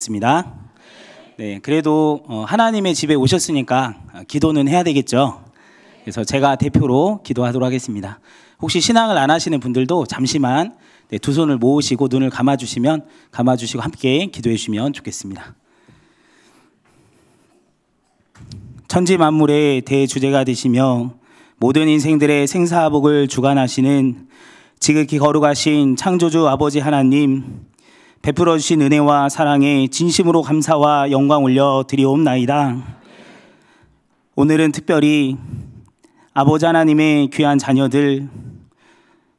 있습니다. 네, 그래도 어, 하나님의 집에 오셨으니까 아, 기도는 해야 되겠죠. 그래서 제가 대표로 기도하도록 하겠습니다. 혹시 신앙을 안 하시는 분들도 잠시만 네, 두 손을 모으시고 눈을 감아주시면 감아주시고 함께 기도해 주시면 좋겠습니다. 천지 만물의 대주제가 되시며 모든 인생들의 생사복을 주관하시는 지극히 거룩하신 창조주 아버지 하나님 베풀어 주신 은혜와 사랑에 진심으로 감사와 영광 올려 드리옵나이다. 오늘은 특별히 아버지 하나님의 귀한 자녀들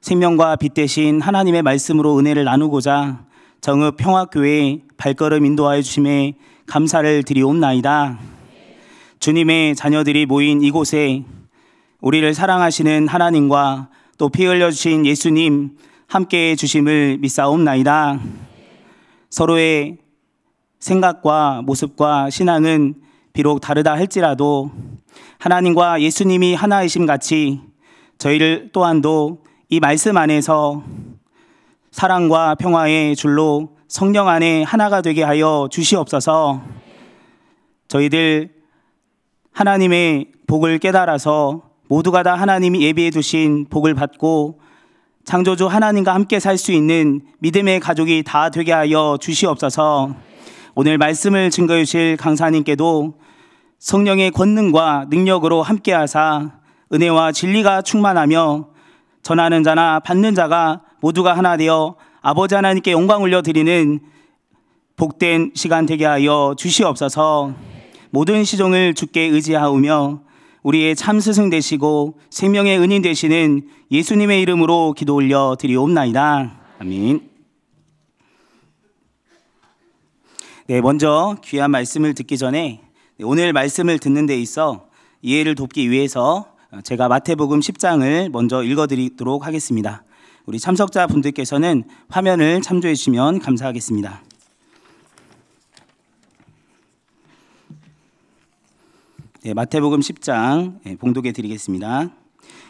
생명과 빛 대신 하나님의 말씀으로 은혜를 나누고자 정읍 평화교회 발걸음 인도하여 주심에 감사를 드리옵나이다. 주님의 자녀들이 모인 이곳에 우리를 사랑하시는 하나님과 또 피 흘려 주신 예수님 함께 해 주심을 믿사옵나이다. 서로의 생각과 모습과 신앙은 비록 다르다 할지라도 하나님과 예수님이 하나이심 같이 저희를 또한도 이 말씀 안에서 사랑과 평화의 줄로 성령 안에 하나가 되게 하여 주시옵소서 저희들 하나님의 복을 깨달아서 모두가 다 하나님이 예비해 두신 복을 받고 창조주 하나님과 함께 살 수 있는 믿음의 가족이 다 되게 하여 주시옵소서 오늘 말씀을 증거해 주실 강사님께도 성령의 권능과 능력으로 함께 하사 은혜와 진리가 충만하며 전하는 자나 받는 자가 모두가 하나 되어 아버지 하나님께 영광 올려드리는 복된 시간 되게 하여 주시옵소서 모든 시종을 주께 의지하오며 우리의 참 스승 되시고 생명의 은인 되시는 예수님의 이름으로 기도 올려 드리옵나이다. 아민. 네, 먼저 귀한 말씀을 듣기 전에 네, 오늘 말씀을 듣는 데 있어 이해를 돕기 위해서 어, 제가 마태복음 10장을 먼저 읽어 드리도록 하겠습니다. 우리 참석자 분들께서는 화면을 참조해 주시면 감사하겠습니다. 네, 마태복음 10장 예, 봉독해 드리겠습니다.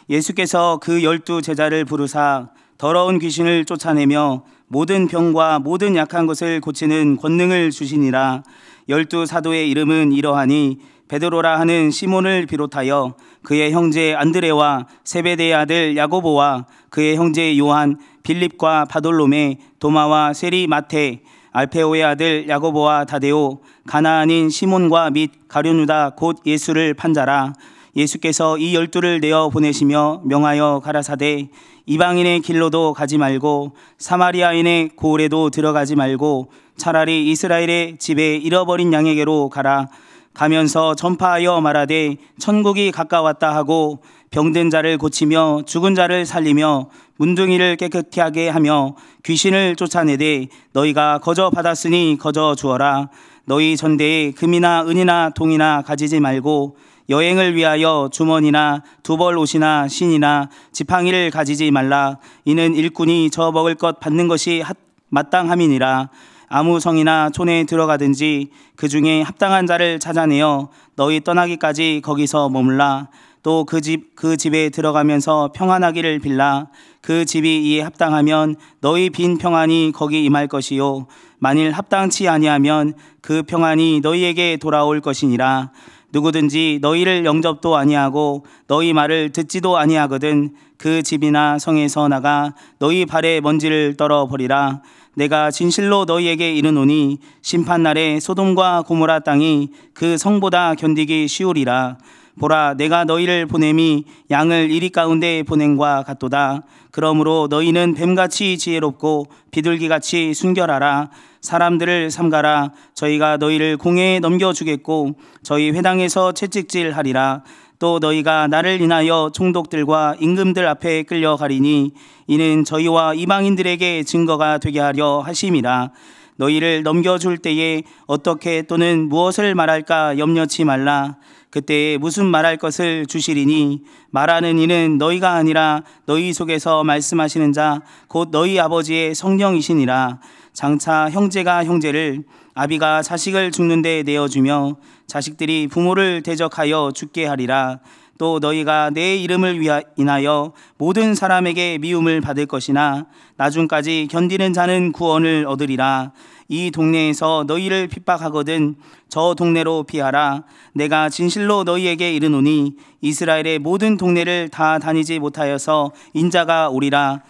예수께서 그 열두 제자를 부르사 더러운 귀신을 쫓아내며 모든 병과 모든 약한 것을 고치는 권능을 주시니라 열두 사도의 이름은 이러하니 베드로라 하는 시몬을 비롯하여 그의 형제 안드레와 세베대의 아들 야고보와 그의 형제 요한 빌립과 바돌롬의 도마와 세리 마테 알페오의 아들 야고보와 다데오 가나안인 시몬과 및 가룟유다 곧 예수를 판자라 예수께서 이 열두를 내어 보내시며 명하여 가라사대 이방인의 길로도 가지 말고 사마리아인의 고을에도 들어가지 말고 차라리 이스라엘의 집에 잃어버린 양에게로 가라 가면서 전파하여 말하되 천국이 가까웠다 하고 병든 자를 고치며 죽은 자를 살리며 문둥이를 깨끗히 하게 하며 귀신을 쫓아내되 너희가 거저 받았으니 거저 주어라 너희 전대에 금이나 은이나 동이나 가지지 말고 여행을 위하여 주머니나 두 벌 옷이나 신이나 지팡이를 가지지 말라 이는 일꾼이 저 먹을 것 받는 것이 마땅함이니라 아무 성이나 촌에 들어가든지 그 중에 합당한 자를 찾아내어 너희 떠나기까지 거기서 머물라 또그 집, 그 집에 들어가면서 평안하기를 빌라 그 집이 이에 합당하면 너희 빈 평안이 거기 임할 것이요. 만일 합당치 아니하면 그 평안이 너희에게 돌아올 것이니라. 누구든지 너희를 영접도 아니하고 너희 말을 듣지도 아니하거든 그 집이나 성에서 나가 너희 발에 먼지를 떨어버리라. 내가 진실로 너희에게 이르노니 심판날에 소돔과 고모라 땅이 그 성보다 견디기 쉬우리라. 보라 내가 너희를 보냄이 양을 이리 가운데 보냄과 같도다 그러므로 너희는 뱀같이 지혜롭고 비둘기같이 순결하라 사람들을 삼가라 저희가 너희를 공회에 넘겨주겠고 저희 회당에서 채찍질하리라 또 너희가 나를 인하여 총독들과 임금들 앞에 끌려가리니 이는 저희와 이방인들에게 증거가 되게 하려 하심이라 너희를 넘겨줄 때에 어떻게 또는 무엇을 말할까 염려치 말라 그때 무슨 말할 것을 주시리니 말하는 이는 너희가 아니라 너희 속에서 말씀하시는 자 곧 너희 아버지의 성령이시니라 장차 형제가 형제를 아비가 자식을 죽는데 내어주며 자식들이 부모를 대적하여 죽게 하리라 또 너희가 내 이름을 위하 인하여 모든 사람에게 미움을 받을 것이나 나중까지 견디는 자는 구원을 얻으리라 이 동네에서 너희를 핍박하거든 저 동네로 피하라 내가 진실로 너희에게 이르노니 이스라엘의 모든 동네를 다 다니지 못하여서 인자가 오리라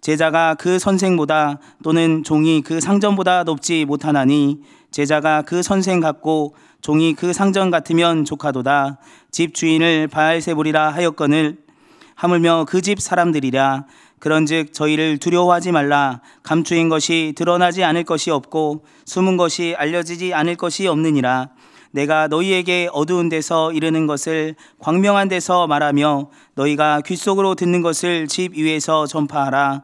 제자가 그 선생보다 또는 종이 그상점보다 높지 못하나니 제자가 그 선생 같고 종이 그 상전 같으면 조카도다 집 주인을 바알세불이라 하였거늘 하물며 그 집 사람들이라 그런즉 저희를 두려워하지 말라 감추인 것이 드러나지 않을 것이 없고 숨은 것이 알려지지 않을 것이 없느니라 내가 너희에게 어두운 데서 이르는 것을 광명한 데서 말하며 너희가 귓속으로 듣는 것을 집 위에서 전파하라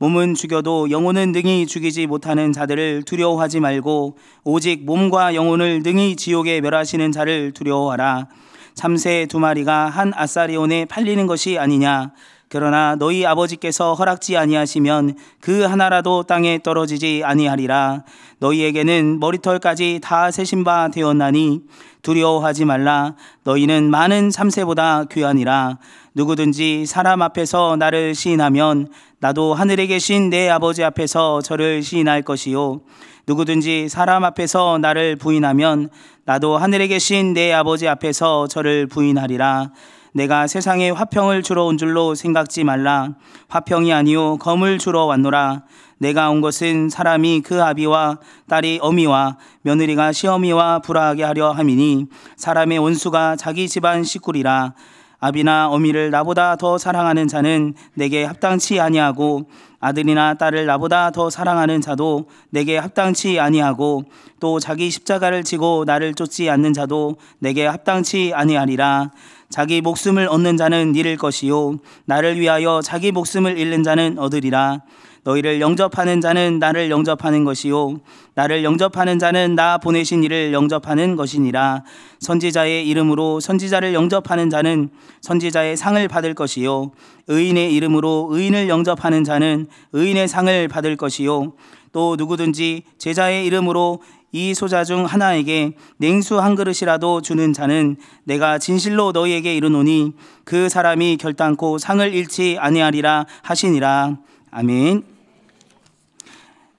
몸은 죽여도 영혼은 능히 죽이지 못하는 자들을 두려워하지 말고 오직 몸과 영혼을 능히 지옥에 멸하시는 자를 두려워하라. 참새 두 마리가 한 아사리온에 팔리는 것이 아니냐. 그러나 너희 아버지께서 허락지 아니하시면 그 하나라도 땅에 떨어지지 아니하리라. 너희에게는 머리털까지 다 세신 바 되었나니 두려워하지 말라. 너희는 많은 참새보다 귀하니라. 누구든지 사람 앞에서 나를 시인하면 나도 하늘에 계신 내 아버지 앞에서 저를 시인할 것이요. 누구든지 사람 앞에서 나를 부인하면 나도 하늘에 계신 내 아버지 앞에서 저를 부인하리라. 내가 세상에 화평을 주러 온 줄로 생각지 말라. 화평이 아니요 검을 주러 왔노라. 내가 온 것은 사람이 그 아비와 딸이 어미와 며느리가 시어미와 불화하게 하려 함이니 사람의 원수가 자기 집안 식구리라. 아비나 어미를 나보다 더 사랑하는 자는 내게 합당치 아니하고 아들이나 딸을 나보다 더 사랑하는 자도 내게 합당치 아니하고 또 자기 십자가를 지고 나를 쫓지 않는 자도 내게 합당치 아니하리라 자기 목숨을 얻는 자는 잃을 것이요 나를 위하여 자기 목숨을 잃는 자는 얻으리라 너희를 영접하는 자는 나를 영접하는 것이요 나를 영접하는 자는 나 보내신 이를 영접하는 것이니라 선지자의 이름으로 선지자를 영접하는 자는 선지자의 상을 받을 것이요 의인의 이름으로 의인을 영접하는 자는 의인의 상을 받을 것이요 또 누구든지 제자의 이름으로 이 소자 중 하나에게 냉수 한 그릇이라도 주는 자는 내가 진실로 너희에게 이르노니 그 사람이 결단코 상을 잃지 아니하리라 하시니라. 아멘.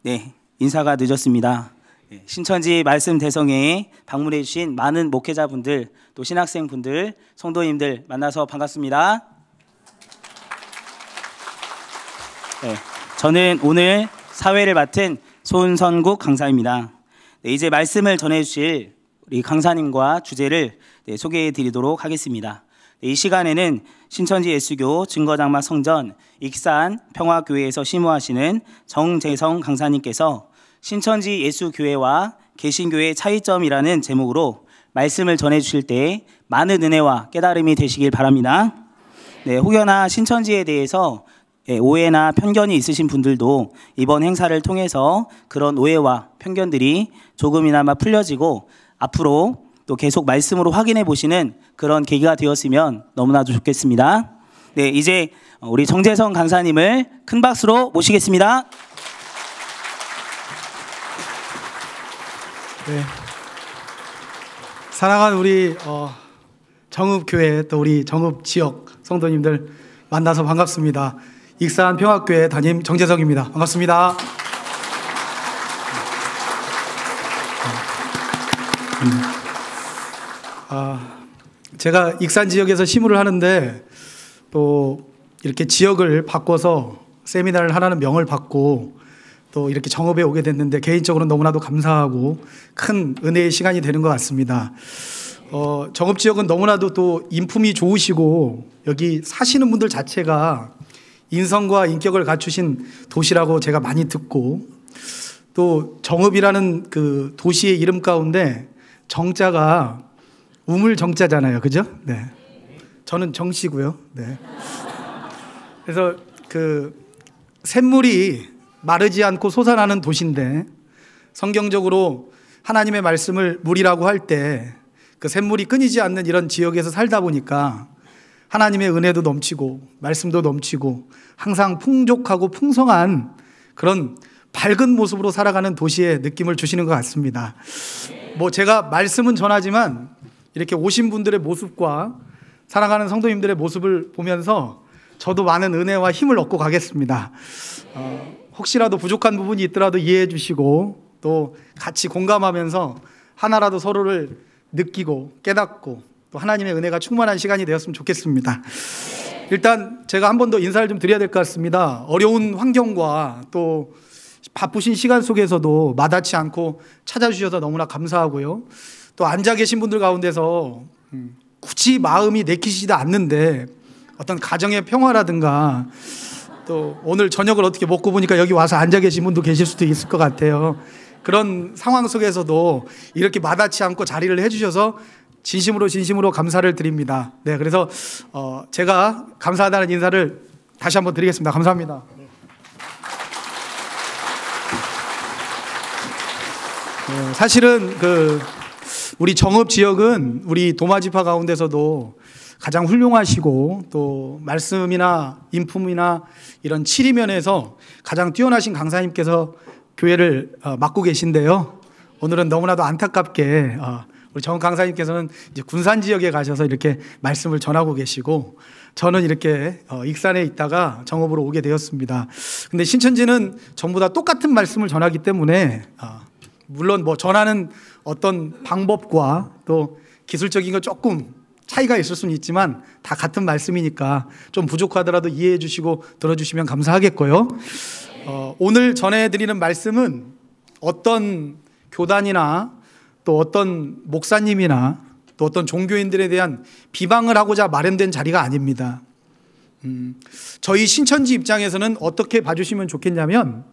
네, 인사가 늦었습니다. 예, 신천지 말씀 대성에 회 방문해 주신 많은 목회자분들, 또 신학생분들, 성도님들 만나서 반갑습니다. 네, 저는 오늘 사회를 맡은 손선국 강사입니다. 네, 이제 말씀을 전해 주실 우리 강사님과 주제를 네, 소개해 드리도록 하겠습니다. 이 시간에는 신천지 예수교 증거장마 성전 익산 평화교회에서 심호하시는 정재성 강사님께서 신천지 예수교회와 개신교의 회 차이점이라는 제목으로 말씀을 전해 주실 때 많은 은혜와 깨달음이 되시길 바랍니다. 네, 혹여나 신천지에 대해서 예, 오해나 편견이 있으신 분들도 이번 행사를 통해서 그런 오해와 편견들이 조금이나마 풀려지고 앞으로 또 계속 말씀으로 확인해 보시는 그런 계기가 되었으면 너무나도 좋겠습니다. 네, 이제 우리 정재성 강사님을 큰 박수로 모시겠습니다. 네. 사랑하는 우리 어, 정읍교회 또 우리 정읍 지역 성도님들 만나서 반갑습니다. 익산 평학교회 담임 정재성입니다. 반갑습니다. 음. 아, 제가 익산 지역에서 시무를 하는데 또 이렇게 지역을 바꿔서 세미나를 하라는 명을 받고 또 이렇게 정업에 오게 됐는데 개인적으로 너무나도 감사하고 큰 은혜의 시간이 되는 것 같습니다. 어, 정업 지역은 너무나도 또 인품이 좋으시고 여기 사시는 분들 자체가 인성과 인격을 갖추신 도시라고 제가 많이 듣고 또 정읍이라는 그 도시의 이름 가운데 정자가 우물 정자잖아요. 그죠? 네. 저는 정씨고요. 네. 그래서 그 샘물이 마르지 않고 솟아나는 도시인데 성경적으로 하나님의 말씀을 물이라고 할 때 그 샘물이 끊이지 않는 이런 지역에서 살다 보니까 하나님의 은혜도 넘치고 말씀도 넘치고 항상 풍족하고 풍성한 그런 밝은 모습으로 살아가는 도시의 느낌을 주시는 것 같습니다. 뭐 제가 말씀은 전하지만 이렇게 오신 분들의 모습과 사랑하는 성도님들의 모습을 보면서 저도 많은 은혜와 힘을 얻고 가겠습니다. 어, 혹시라도 부족한 부분이 있더라도 이해해 주시고 또 같이 공감하면서 하나라도 서로를 느끼고 깨닫고 또 하나님의 은혜가 충만한 시간이 되었으면 좋겠습니다. 일단 제가 한 번 더 인사를 좀 드려야 될 것 같습니다. 어려운 환경과 또 바쁘신 시간 속에서도 마다치 않고 찾아주셔서 너무나 감사하고요. 또 앉아 계신 분들 가운데서 음, 굳이 마음이 내키시지도 않는데 어떤 가정의 평화라든가 또 오늘 저녁을 어떻게 먹고 보니까 여기 와서 앉아 계신 분도 계실 수도 있을 것 같아요. 그런 상황 속에서도 이렇게 마다치 않고 자리를 해주셔서 진심으로 진심으로 감사를 드립니다. 네, 그래서 어 제가 감사하다는 인사를 다시 한번 드리겠습니다. 감사합니다. 네, 사실은 그 우리 정읍 지역은 우리 도마지파 가운데서도 가장 훌륭하시고 또 말씀이나 인품이나 이런 치리면에서 가장 뛰어나신 강사님께서 교회를 어, 맡고 계신데요. 오늘은 너무나도 안타깝게 어, 우리 정읍 강사님께서는 이제 군산 지역에 가셔서 이렇게 말씀을 전하고 계시고 저는 이렇게 어, 익산에 있다가 정읍으로 오게 되었습니다. 근데 신천지는 전부 다 똑같은 말씀을 전하기 때문에 물론 뭐 전하는 어떤 방법과 또 기술적인 거 조금 차이가 있을 수는 있지만 다 같은 말씀이니까 좀 부족하더라도 이해해 주시고 들어주시면 감사하겠고요. 어, 오늘 전해드리는 말씀은 어떤 교단이나 또 어떤 목사님이나 또 어떤 종교인들에 대한 비방을 하고자 마련된 자리가 아닙니다. 음, 저희 신천지 입장에서는 어떻게 봐주시면 좋겠냐면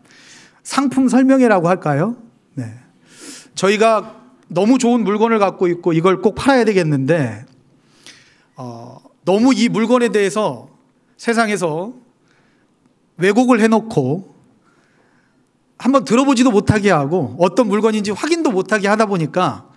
상품 설명회라고 할까요? 네. 저희가 너무 좋은 물건을 갖고 있고 이걸 꼭 팔아야 되겠는데 어, 너무 이 물건에 대해서 세상에서 왜곡을 해놓고 한번 들어보지도 못하게 하고 어떤 물건인지 확인도 못하게 하다 보니까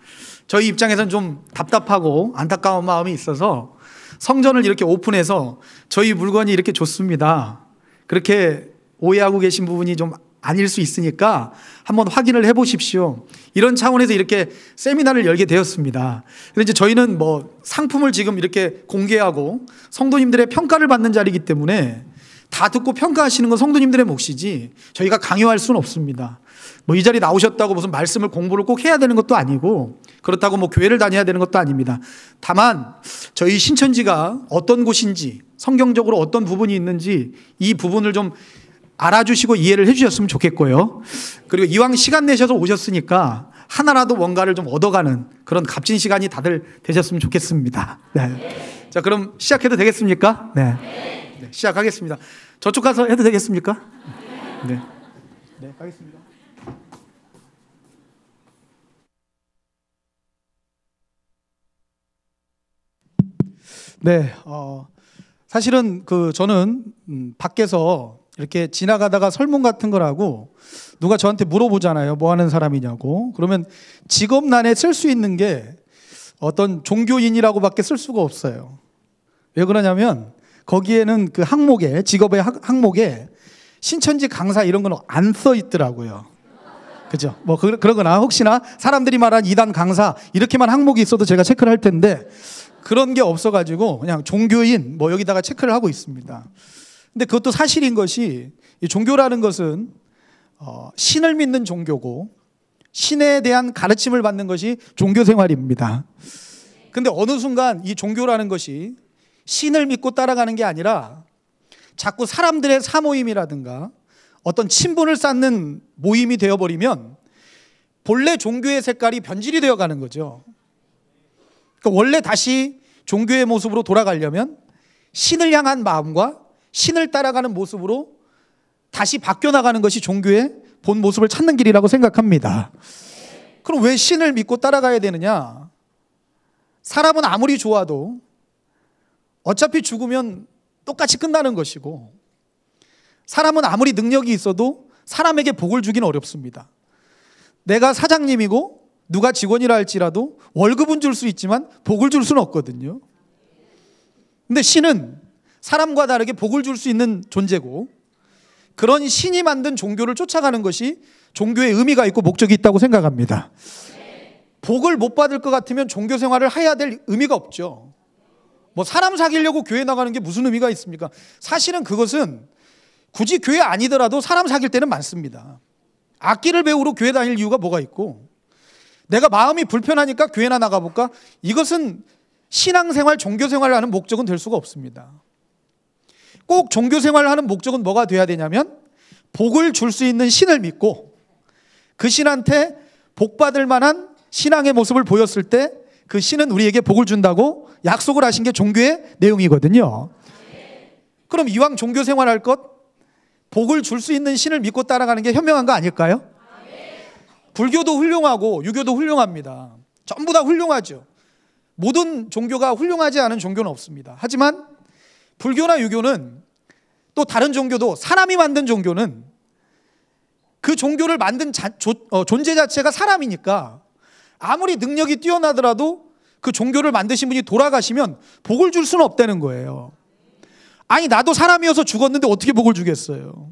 저희 입장에선 좀 답답하고 안타까운 마음이 있어서 성전을 이렇게 오픈해서 저희 물건이 이렇게 좋습니다. 그렇게 오해하고 계신 부분이 좀 아닐 수 있으니까 한번 확인을 해 보십시오. 이런 차원에서 이렇게 세미나를 열게 되었습니다. 근데 저희는 뭐 상품을 지금 이렇게 공개하고 성도님들의 평가를 받는 자리이기 때문에 다 듣고 평가하시는 건 성도님들의 몫이지 저희가 강요할 수는 없습니다. 뭐 이 자리 나오셨다고 무슨 말씀을 공부를 꼭 해야 되는 것도 아니고 그렇다고 뭐 교회를 다녀야 되는 것도 아닙니다. 다만 저희 신천지가 어떤 곳인지 성경적으로 어떤 부분이 있는지 이 부분을 좀 알아주시고 이해를 해주셨으면 좋겠고요. 그리고 이왕 시간 내셔서 오셨으니까 하나라도 뭔가를 좀 얻어가는 그런 값진 시간이 다들 되셨으면 좋겠습니다. 네. 자, 그럼 시작해도 되겠습니까? 네. 네. 시작하겠습니다. 저쪽 가서 해도 되겠습니까? 네. 네, 가겠습니다. 네, 어, 사실은 그 저는 음, 밖에서 이렇게 지나가다가 설문 같은 걸 하고 누가 저한테 물어보잖아요. 뭐 하는 사람이냐고. 그러면 직업란에 쓸 수 있는 게 어떤 종교인이라고밖에 쓸 수가 없어요. 왜 그러냐면 거기에는 그 항목에 직업의 항목에 신천지 강사 이런 건 안 써 있더라고요. 그죠? 뭐 그, 그러거나 혹시나 사람들이 말한 이단 강사 이렇게만 항목이 있어도 제가 체크를 할 텐데 그런 게 없어가지고 그냥 종교인 뭐 여기다가 체크를 하고 있습니다. 근데 그것도 사실인 것이 이 종교라는 것은 어, 신을 믿는 종교고 신에 대한 가르침을 받는 것이 종교 생활입니다. 근데 어느 순간 이 종교라는 것이 신을 믿고 따라가는 게 아니라 자꾸 사람들의 사모임이라든가 어떤 친분을 쌓는 모임이 되어버리면 본래 종교의 색깔이 변질이 되어가는 거죠. 그러니까 원래 다시 종교의 모습으로 돌아가려면 신을 향한 마음과 신을 따라가는 모습으로 다시 바뀌어 나가는 것이 종교의 본 모습을 찾는 길이라고 생각합니다. 그럼 왜 신을 믿고 따라가야 되느냐? 사람은 아무리 좋아도 어차피 죽으면 똑같이 끝나는 것이고 사람은 아무리 능력이 있어도 사람에게 복을 주긴 어렵습니다. 내가 사장님이고 누가 직원이라 할지라도 월급은 줄 수 있지만 복을 줄 수는 없거든요. 근데 신은 사람과 다르게 복을 줄 수 있는 존재고 그런 신이 만든 종교를 쫓아가는 것이 종교의 의미가 있고 목적이 있다고 생각합니다. 복을 못 받을 것 같으면 종교 생활을 해야 될 의미가 없죠. 뭐 사람 사귀려고 교회 나가는 게 무슨 의미가 있습니까? 사실은 그것은 굳이 교회 아니더라도 사람 사귈 때는 많습니다. 악기를 배우러 교회 다닐 이유가 뭐가 있고 내가 마음이 불편하니까 교회나 나가볼까? 이것은 신앙생활, 종교생활을 하는 목적은 될 수가 없습니다. 꼭 종교 생활을 하는 목적은 뭐가 돼야 되냐면 복을 줄 수 있는 신을 믿고 그 신한테 복 받을 만한 신앙의 모습을 보였을 때 그 신은 우리에게 복을 준다고 약속을 하신 게 종교의 내용이거든요. 그럼 이왕 종교 생활할 것 복을 줄 수 있는 신을 믿고 따라가는 게 현명한 거 아닐까요? 불교도 훌륭하고 유교도 훌륭합니다. 전부 다 훌륭하죠. 모든 종교가 훌륭하지 않은 종교는 없습니다. 하지만 불교나 유교는 또 다른 종교도 사람이 만든 종교는 그 종교를 만든 자, 조, 어, 존재 자체가 사람이니까 아무리 능력이 뛰어나더라도 그 종교를 만드신 분이 돌아가시면 복을 줄 수는 없다는 거예요. 아니 나도 사람이어서 죽었는데 어떻게 복을 주겠어요.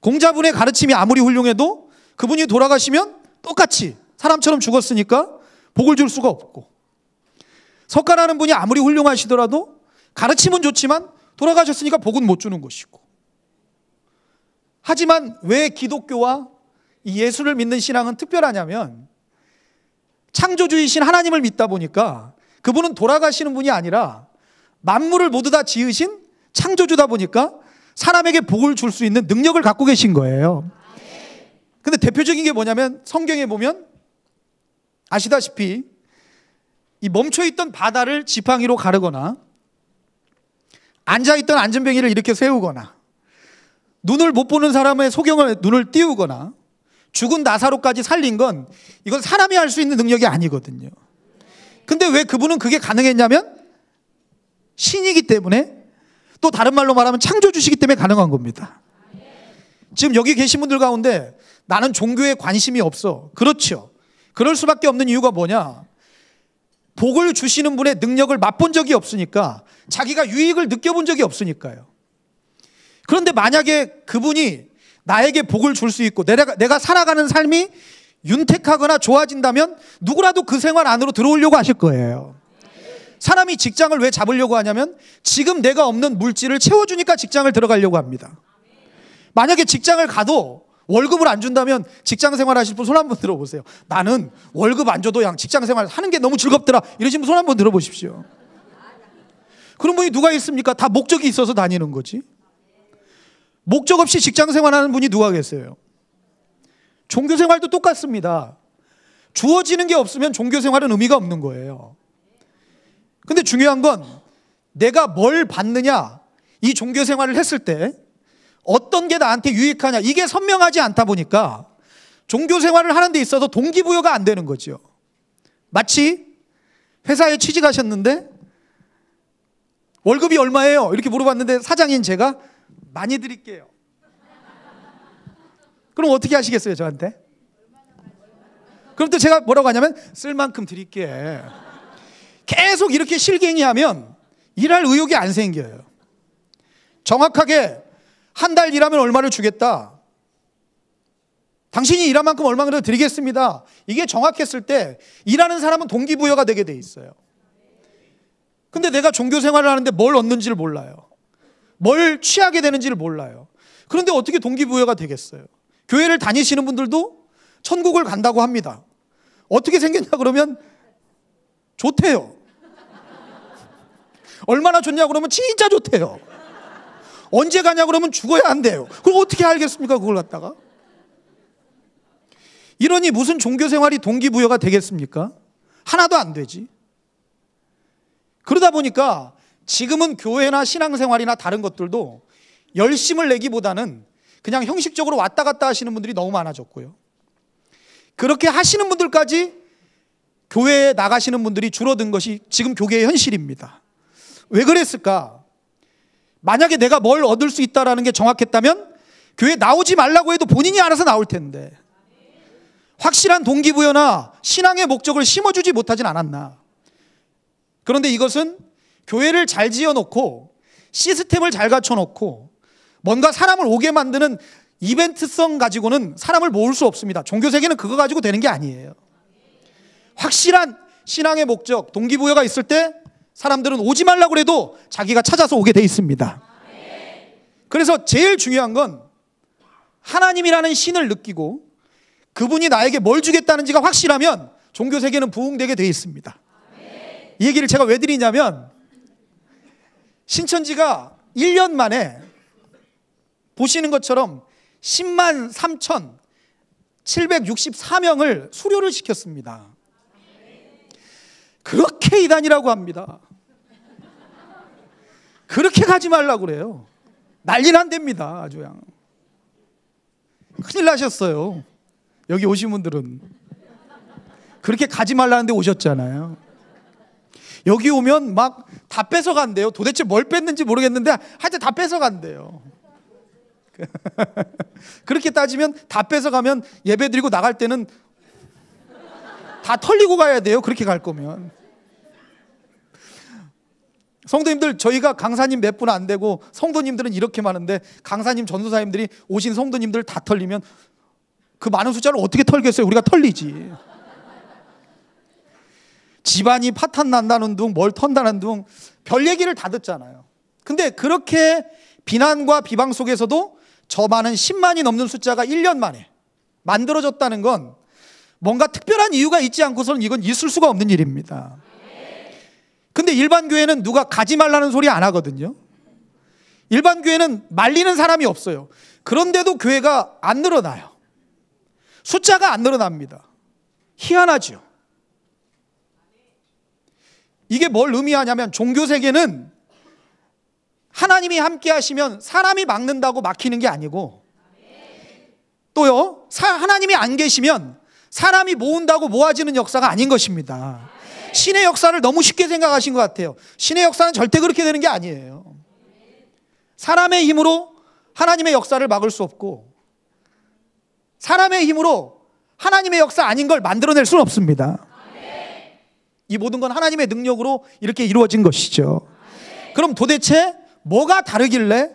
공자분의 가르침이 아무리 훌륭해도 그분이 돌아가시면 똑같이 사람처럼 죽었으니까 복을 줄 수가 없고 석가라는 분이 아무리 훌륭하시더라도 가르침은 좋지만 돌아가셨으니까 복은 못 주는 것이고. 하지만 왜 기독교와 이 예수를 믿는 신앙은 특별하냐면 창조주이신 하나님을 믿다 보니까 그분은 돌아가시는 분이 아니라 만물을 모두 다 지으신 창조주다 보니까 사람에게 복을 줄 수 있는 능력을 갖고 계신 거예요. 근데 대표적인 게 뭐냐면 성경에 보면 아시다시피 이 멈춰 있던 바다를 지팡이로 가르거나 앉아있던 안전병이를 이렇게 세우거나 눈을 못 보는 사람의 소경을 눈을 띄우거나 죽은 나사로까지 살린 건 이건 사람이 할 수 있는 능력이 아니거든요. 근데 왜 그분은 그게 가능했냐면 신이기 때문에 또 다른 말로 말하면 창조주시기 때문에 가능한 겁니다. 지금 여기 계신 분들 가운데 나는 종교에 관심이 없어. 그렇죠. 그럴 수밖에 없는 이유가 뭐냐? 복을 주시는 분의 능력을 맛본 적이 없으니까 자기가 유익을 느껴본 적이 없으니까요. 그런데 만약에 그분이 나에게 복을 줄 수 있고 내가, 내가 살아가는 삶이 윤택하거나 좋아진다면 누구라도 그 생활 안으로 들어오려고 하실 거예요. 사람이 직장을 왜 잡으려고 하냐면 지금 내가 없는 물질을 채워주니까 직장을 들어가려고 합니다. 만약에 직장을 가도 월급을 안 준다면 직장 생활 하실 분 손 한 번 들어보세요. 나는 월급 안 줘도 양 직장 생활 하는 게 너무 즐겁더라. 이러신 분 손 한 번 들어보십시오. 그런 분이 누가 있습니까? 다 목적이 있어서 다니는 거지. 목적 없이 직장 생활하는 분이 누가 계세요? 종교 생활도 똑같습니다. 주어지는 게 없으면 종교 생활은 의미가 없는 거예요. 근데 중요한 건 내가 뭘 받느냐, 이 종교 생활을 했을 때 어떤 게 나한테 유익하냐 이게 선명하지 않다 보니까 종교 생활을 하는 데 있어서 동기부여가 안 되는 거죠. 마치 회사에 취직하셨는데 월급이 얼마예요? 이렇게 물어봤는데 사장인 제가 많이 드릴게요. 그럼 어떻게 하시겠어요, 저한테? 그럼 또 제가 뭐라고 하냐면 쓸 만큼 드릴게. 계속 이렇게 실갱이하면 일할 의욕이 안 생겨요. 정확하게 한달 일하면 얼마를 주겠다. 당신이 일한 만큼 얼마를 드리겠습니다. 이게 정확했을 때 일하는 사람은 동기부여가 되게 돼 있어요. 근데 내가 종교 생활을 하는데 뭘 얻는지를 몰라요. 뭘 취하게 되는지를 몰라요. 그런데 어떻게 동기부여가 되겠어요? 교회를 다니시는 분들도 천국을 간다고 합니다. 어떻게 생겼냐 그러면 좋대요. 얼마나 좋냐 그러면 진짜 좋대요. 언제 가냐 그러면 죽어야 한대요. 그럼 어떻게 알겠습니까? 그걸 갖다가. 이러니 무슨 종교 생활이 동기부여가 되겠습니까? 하나도 안 되지. 그러다 보니까 지금은 교회나 신앙생활이나 다른 것들도 열심을 내기보다는 그냥 형식적으로 왔다 갔다 하시는 분들이 너무 많아졌고요. 그렇게 하시는 분들까지 교회에 나가시는 분들이 줄어든 것이 지금 교계의 현실입니다. 왜 그랬을까? 만약에 내가 뭘 얻을 수 있다라는 게 정확했다면 교회 나오지 말라고 해도 본인이 알아서 나올 텐데 확실한 동기부여나 신앙의 목적을 심어주지 못하진 않았나. 그런데 이것은 교회를 잘 지어놓고 시스템을 잘 갖춰놓고 뭔가 사람을 오게 만드는 이벤트성 가지고는 사람을 모을 수 없습니다. 종교세계는 그거 가지고 되는 게 아니에요. 확실한 신앙의 목적, 동기부여가 있을 때 사람들은 오지 말라고 해도 자기가 찾아서 오게 돼 있습니다. 그래서 제일 중요한 건 하나님이라는 신을 느끼고 그분이 나에게 뭘 주겠다는지가 확실하면 종교 세계는 부흥되게 돼 있습니다. 이 얘기를 제가 왜 드리냐면 신천지가 1년 만에 보시는 것처럼 10만 3천 764명을 수료를 시켰습니다. 그렇게 이단이라고 합니다. 그렇게 가지 말라고 그래요. 난리 난답니다. 아주 양. 큰일 나셨어요. 여기 오신 분들은. 그렇게 가지 말라는데 오셨잖아요. 여기 오면 막 다 뺏어간대요. 도대체 뭘 뺐는지 모르겠는데 하여튼 다 뺏어간대요. 그렇게 따지면 다 뺏어가면 예배 드리고 나갈 때는 다 털리고 가야 돼요. 그렇게 갈 거면. 성도님들 저희가 강사님 몇 분 안 되고 성도님들은 이렇게 많은데 강사님 전도사님들이 오신 성도님들 다 털리면 그 많은 숫자를 어떻게 털겠어요? 우리가 털리지. 집안이 파탄 난다는 둥, 뭘 턴다는 둥, 별 얘기를 다 듣잖아요. 근데 그렇게 비난과 비방 속에서도 저 많은 10만이 넘는 숫자가 1년 만에 만들어졌다는 건 뭔가 특별한 이유가 있지 않고서는 이건 있을 수가 없는 일입니다. 근데 일반 교회는 누가 가지 말라는 소리 안 하거든요. 일반 교회는 말리는 사람이 없어요. 그런데도 교회가 안 늘어나요. 숫자가 안 늘어납니다. 희한하죠. 이게 뭘 의미하냐면 종교 세계는 하나님이 함께 하시면 사람이 막는다고 막히는 게 아니고 또요. 하나님이 안 계시면 사람이 모은다고 모아지는 역사가 아닌 것입니다. 신의 역사를 너무 쉽게 생각하신 것 같아요. 신의 역사는 절대 그렇게 되는 게 아니에요. 사람의 힘으로 하나님의 역사를 막을 수 없고, 사람의 힘으로 하나님의 역사 아닌 걸 만들어낼 수는 없습니다. 이 모든 건 하나님의 능력으로 이렇게 이루어진 것이죠. 그럼 도대체 뭐가 다르길래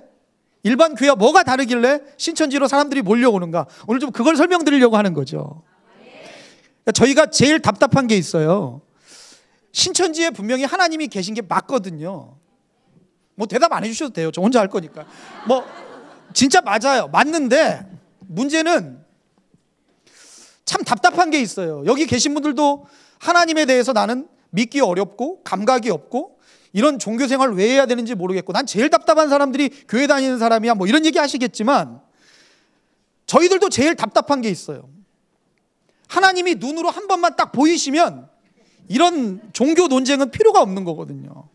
일반 교회와 뭐가 다르길래 신천지로 사람들이 몰려오는가? 오늘 좀 그걸 설명드리려고 하는 거죠. 저희가 제일 답답한 게 있어요. 신천지에 분명히 하나님이 계신 게 맞거든요. 뭐 대답 안 해주셔도 돼요. 저 혼자 할 거니까. 뭐 진짜 맞아요. 맞는데 문제는 참 답답한 게 있어요. 여기 계신 분들도 하나님에 대해서 나는 믿기 어렵고 감각이 없고 이런 종교 생활 왜 해야 되는지 모르겠고 난 제일 답답한 사람들이 교회 다니는 사람이야 뭐 이런 얘기 하시겠지만 저희들도 제일 답답한 게 있어요. 하나님이 눈으로 한 번만 딱 보이시면 이런 종교 논쟁은 필요가 없는 거거든요.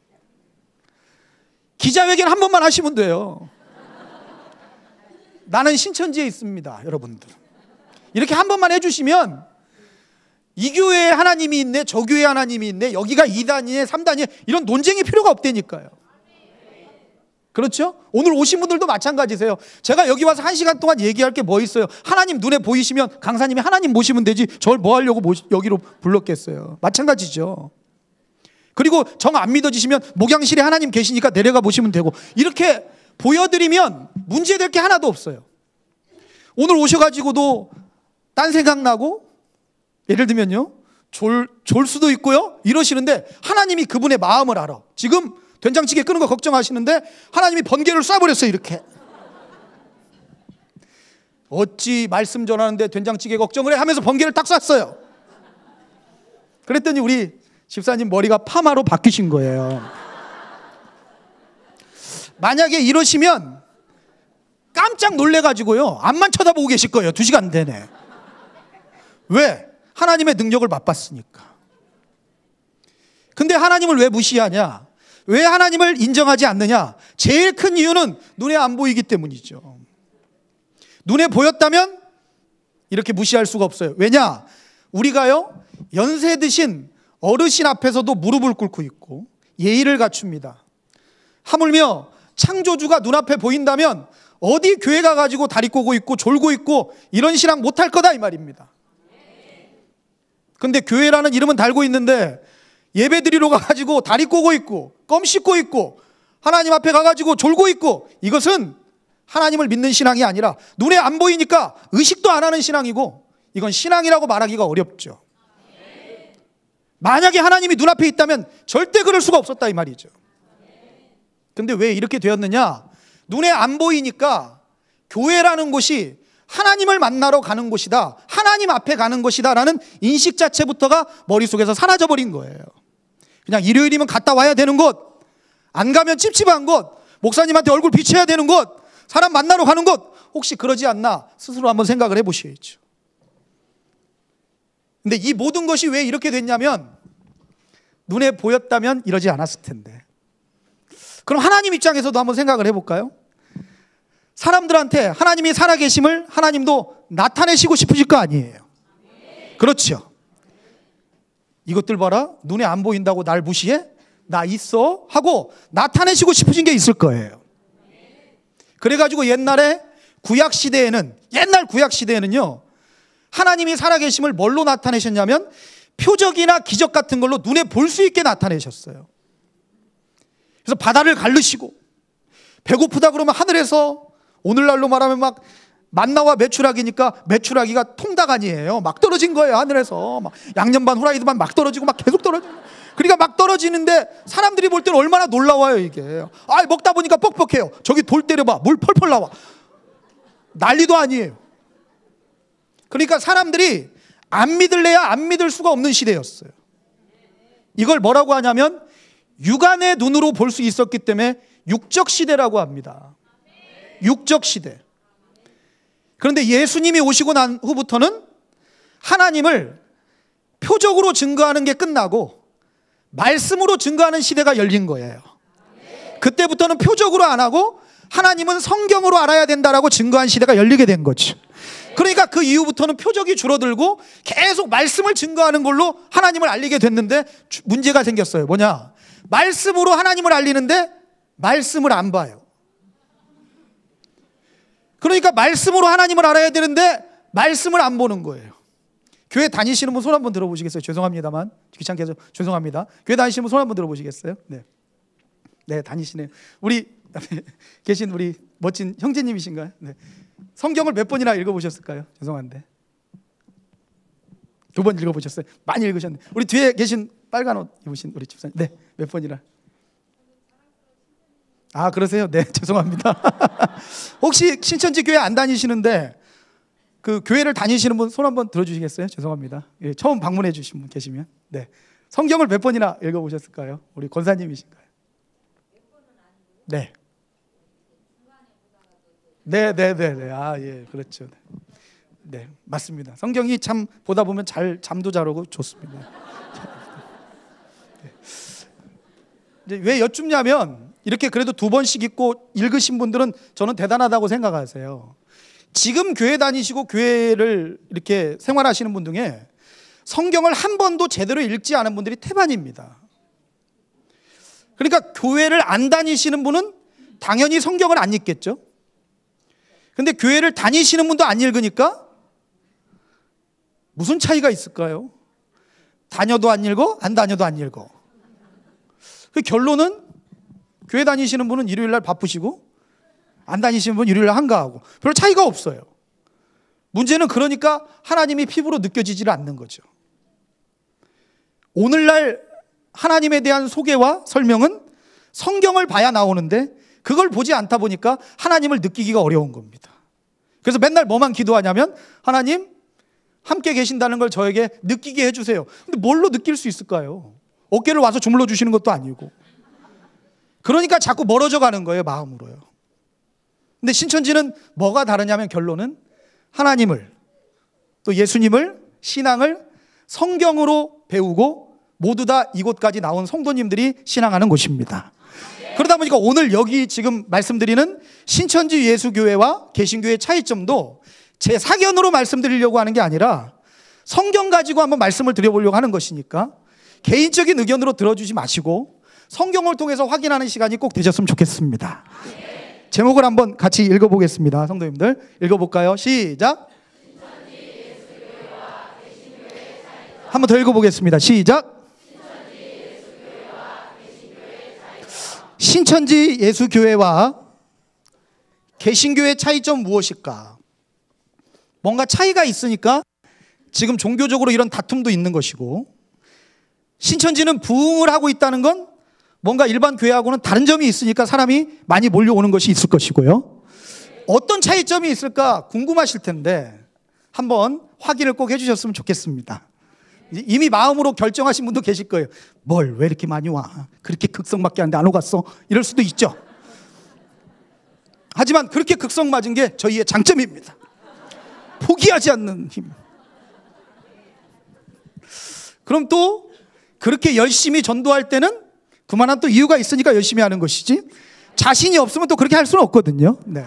기자회견 한 번만 하시면 돼요. 나는 신천지에 있습니다, 여러분들. 이렇게 한 번만 해주시면 이 교회에 하나님이 있네, 저 교회에 하나님이 있네, 여기가 2단이네, 3단이네, 이런 논쟁이 필요가 없다니까요. 그렇죠? 오늘 오신 분들도 마찬가지세요. 제가 여기 와서 한 시간 동안 얘기할 게 뭐 있어요? 하나님 눈에 보이시면 강사님이 하나님 모시면 되지 저를 뭐 하려고 모시, 여기로 불렀겠어요. 마찬가지죠. 그리고 정 안 믿어지시면 목양실에 하나님 계시니까 내려가 보시면 되고 이렇게 보여드리면 문제될 게 하나도 없어요. 오늘 오셔가지고도 딴 생각나고 예를 들면요. 졸, 졸 수도 있고요. 이러시는데 하나님이 그분의 마음을 알아. 지금 된장찌개 끄는 거 걱정하시는데 하나님이 번개를 쏴버렸어요 이렇게 어찌 말씀 전하는데 된장찌개 걱정을 해 하면서 번개를 딱 쐈어요 그랬더니 우리 집사님 머리가 파마로 바뀌신 거예요 만약에 이러시면 깜짝 놀래가지고요 앞만 쳐다보고 계실 거예요 두 시간 내내 왜? 하나님의 능력을 맛봤으니까 근데 하나님을 왜 무시하냐 왜 하나님을 인정하지 않느냐? 제일 큰 이유는 눈에 안 보이기 때문이죠. 눈에 보였다면 이렇게 무시할 수가 없어요. 왜냐? 우리가요, 연세 드신 어르신 앞에서도 무릎을 꿇고 있고 예의를 갖춥니다. 하물며 창조주가 눈앞에 보인다면 어디 교회 가가지고 다리 꼬고 있고 졸고 있고 이런 신앙 못할 거다 이 말입니다. 근데 교회라는 이름은 달고 있는데 예배 드리러 가가지고 다리 꼬고 있고 껌 씹고 있고 하나님 앞에 가가지고 졸고 있고 이것은 하나님을 믿는 신앙이 아니라 눈에 안 보이니까 의식도 안 하는 신앙이고 이건 신앙이라고 말하기가 어렵죠. 만약에 하나님이 눈앞에 있다면 절대 그럴 수가 없었다 이 말이죠. 근데 왜 이렇게 되었느냐? 눈에 안 보이니까 교회라는 곳이 하나님을 만나러 가는 곳이다. 하나님 앞에 가는 것이다. 라는 인식 자체부터가 머릿속에서 사라져버린 거예요. 그냥 일요일이면 갔다 와야 되는 곳, 안 가면 찝찝한 곳, 목사님한테 얼굴 비춰야 되는 곳, 사람 만나러 가는 곳, 혹시 그러지 않나 스스로 한번 생각을 해보셔야죠. 근데 이 모든 것이 왜 이렇게 됐냐면 눈에 보였다면 이러지 않았을 텐데. 그럼 하나님 입장에서도 한번 생각을 해볼까요? 사람들한테 하나님이 살아계심을 하나님도 나타내시고 싶으실 거 아니에요. 그렇죠. 이것들 봐라. 눈에 안 보인다고 날 무시해? 나 있어? 하고 나타내시고 싶으신 게 있을 거예요. 그래가지고 옛날에 구약 시대에는, 옛날 구약 시대에는요, 하나님이 살아계심을 뭘로 나타내셨냐면 표적이나 기적 같은 걸로 눈에 볼 수 있게 나타내셨어요. 그래서 바다를 갈르시고, 배고프다 그러면 하늘에서 오늘날로 말하면 막 만나와 매출하기니까매출하기가 통닭 아니에요. 막 떨어진 거예요 하늘에서 막 양념 반 후라이드 반막 떨어지고 막 계속 떨어져. 그러니까 막 떨어지는데 사람들이 볼 때는 얼마나 놀라워요 이게. 아 먹다 보니까 뻑뻑해요. 저기 돌 때려봐 물 펄펄 나와. 난리도 아니에요. 그러니까 사람들이 안 믿을래야 안 믿을 수가 없는 시대였어요. 이걸 뭐라고 하냐면 육안의 눈으로 볼 수 있었기 때문에 육적 시대라고 합니다. 육적 시대. 그런데 예수님이 오시고 난 후부터는 하나님을 표적으로 증거하는 게 끝나고 말씀으로 증거하는 시대가 열린 거예요. 그때부터는 표적으로 안 하고 하나님은 성경으로 알아야 된다라고 증거한 시대가 열리게 된 거죠. 그러니까 그 이후부터는 표적이 줄어들고 계속 말씀을 증거하는 걸로 하나님을 알리게 됐는데 문제가 생겼어요. 뭐냐? 말씀으로 하나님을 알리는데 말씀을 안 봐요. 그러니까 말씀으로 하나님을 알아야 되는데 말씀을 안 보는 거예요. 교회 다니시는 분 손 한번 들어보시겠어요? 죄송합니다만 귀찮게 해서 죄송합니다. 교회 다니시는 분 손 한번 들어보시겠어요? 네, 네 다니시네요. 우리 계신 우리 멋진 형제님이신가요? 네. 성경을 몇 번이나 읽어보셨을까요? 죄송한데 두 번 읽어보셨어요? 많이 읽으셨네. 우리 뒤에 계신 빨간 옷 입으신 우리 집사님, 네, 몇 번이나 아 그러세요? 네 죄송합니다. 혹시 신천지 교회 안 다니시는데 그 교회를 다니시는 분 손 한번 들어주시겠어요? 죄송합니다. 예, 처음 방문해 주신 분 계시면 네 성경을 몇 번이나 읽어보셨을까요? 우리 권사님이신가요? 네. 네, 네, 네, 네. 아, 예, 그렇죠. 네, 네 맞습니다. 성경이 참 보다 보면 잘 잠도 잘 오고 좋습니다. 네. 이제 왜 여쭙냐면 이렇게 그래도 두 번씩 읽고 읽으신 분들은 저는 대단하다고 생각하세요. 지금 교회 다니시고 교회를 이렇게 생활하시는 분 중에 성경을 한 번도 제대로 읽지 않은 분들이 태반입니다. 그러니까 교회를 안 다니시는 분은 당연히 성경을 안 읽겠죠. 근데 교회를 다니시는 분도 안 읽으니까 무슨 차이가 있을까요? 다녀도 안 읽어, 안 다녀도 안 읽어. 그 결론은 교회 다니시는 분은 일요일 날 바쁘시고 안 다니시는 분은 일요일 날 한가하고 별 차이가 없어요. 문제는 그러니까 하나님이 피부로 느껴지질 않는 거죠. 오늘날 하나님에 대한 소개와 설명은 성경을 봐야 나오는데 그걸 보지 않다 보니까 하나님을 느끼기가 어려운 겁니다. 그래서 맨날 뭐만 기도하냐면 하나님 함께 계신다는 걸 저에게 느끼게 해주세요. 근데 뭘로 느낄 수 있을까요? 어깨를 와서 주물러 주시는 것도 아니고 그러니까 자꾸 멀어져 가는 거예요, 마음으로요. 근데 신천지는 뭐가 다르냐면 결론은 하나님을 또 예수님을 신앙을 성경으로 배우고 모두 다 이곳까지 나온 성도님들이 신앙하는 곳입니다. 그러다 보니까 오늘 여기 지금 말씀드리는 신천지 예수교회와 개신교회 차이점도 제 사견으로 말씀드리려고 하는 게 아니라 성경 가지고 한번 말씀을 드려보려고 하는 것이니까 개인적인 의견으로 들어주지 마시고 성경을 통해서 확인하는 시간이 꼭 되셨으면 좋겠습니다. 제목을 한번 같이 읽어보겠습니다. 성도님들 읽어볼까요? 시작. 한번 더 읽어보겠습니다. 시작. 신천지 예수교회와 개신교의 차이점 무엇일까? 뭔가 차이가 있으니까 지금 종교적으로 이런 다툼도 있는 것이고 신천지는 부흥을 하고 있다는 건 뭔가 일반 교회하고는 다른 점이 있으니까 사람이 많이 몰려오는 것이 있을 것이고요. 어떤 차이점이 있을까 궁금하실 텐데 한번 확인을 꼭 해주셨으면 좋겠습니다. 이미 마음으로 결정하신 분도 계실 거예요. 뭘, 왜 이렇게 많이 와? 그렇게 극성맞게 하는데 안 오갔어? 이럴 수도 있죠. 하지만 그렇게 극성 맞은 게 저희의 장점입니다. 포기하지 않는 힘. 그럼 또 그렇게 열심히 전도할 때는 그만한 또 이유가 있으니까 열심히 하는 것이지. 자신이 없으면 또 그렇게 할 수는 없거든요. 네.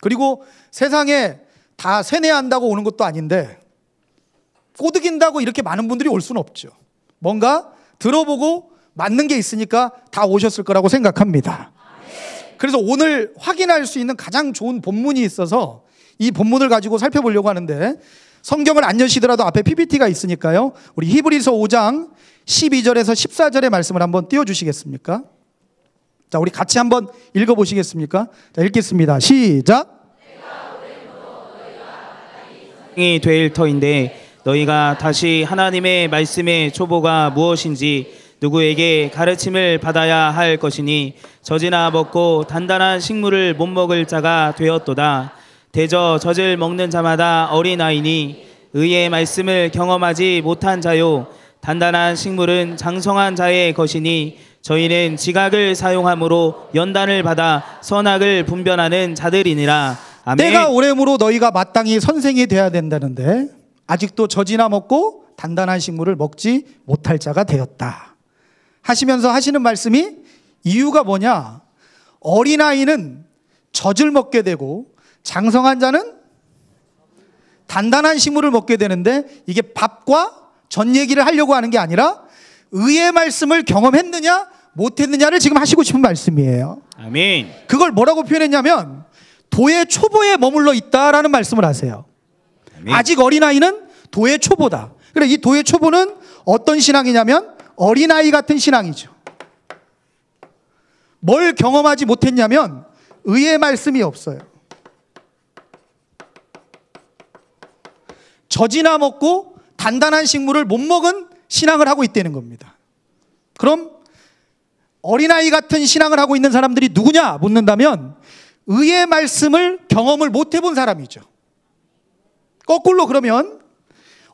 그리고 세상에 다 세뇌한다고 오는 것도 아닌데 꼬드긴다고 이렇게 많은 분들이 올 수는 없죠. 뭔가 들어보고 맞는 게 있으니까 다 오셨을 거라고 생각합니다. 그래서 오늘 확인할 수 있는 가장 좋은 본문이 있어서 이 본문을 가지고 살펴보려고 하는데 성경을 안 여시더라도 앞에 PPT가 있으니까요. 우리 히브리서 5장 12절에서 14절의 말씀을 한번 띄워주시겠습니까? 자, 우리 같이 한번 읽어보시겠습니까? 자, 읽겠습니다. 시작! 이될 터인데 너희가 다시 하나님의 말씀의 초보가 무엇인지 누구에게 가르침을 받아야 할 것이니 젖이나 먹고 단단한 식물을 못 먹을 자가 되었도다. 대저 젖을 먹는 자마다 어린아이니 의의 말씀을 경험하지 못한 자요 단단한 식물은 장성한 자의 것이니 저희는 지각을 사용함으로 연단을 받아 선악을 분별하는 자들이니라. 아멘. 때가 오래므로 너희가 마땅히 선생이 되어야 된다는데 아직도 젖이나 먹고 단단한 식물을 먹지 못할 자가 되었다. 하시면서 하시는 말씀이 이유가 뭐냐? 어린아이는 젖을 먹게 되고 장성한 자는 단단한 식물을 먹게 되는데 이게 밥과 전 얘기를 하려고 하는 게 아니라 의의 말씀을 경험했느냐 못했느냐를 지금 하시고 싶은 말씀이에요. 아멘. 그걸 뭐라고 표현했냐면 도의 초보에 머물러 있다라는 말씀을 하세요. 아멘. 아직 어린아이는 도의 초보다. 그래 이 도의 초보는 어떤 신앙이냐면 어린아이 같은 신앙이죠. 뭘 경험하지 못했냐면 의의 말씀이 없어요. 젖이나 먹고 단단한 식물을 못 먹은 신앙을 하고 있다는 겁니다. 그럼 어린아이 같은 신앙을 하고 있는 사람들이 누구냐 묻는다면 의의 말씀을 경험을 못 해본 사람이죠. 거꾸로 그러면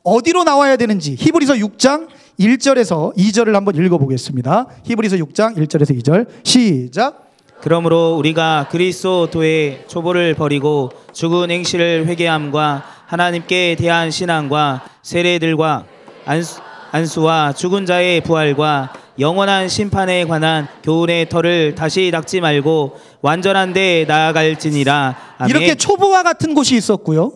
어디로 나와야 되는지 히브리서 6장 1절에서 2절을 한번 읽어보겠습니다. 히브리서 6장 1절에서 2절 시작. 그러므로 우리가 그리스도의 초보를 버리고 죽은 행실을 회개함과 하나님께 대한 신앙과 세례들과 안수, 안수와 죽은 자의 부활과 영원한 심판에 관한 교훈의 털을 다시 닦지 말고 완전한 데 나아갈지니라. 아멘. 이렇게 초보와 같은 곳이 있었고요.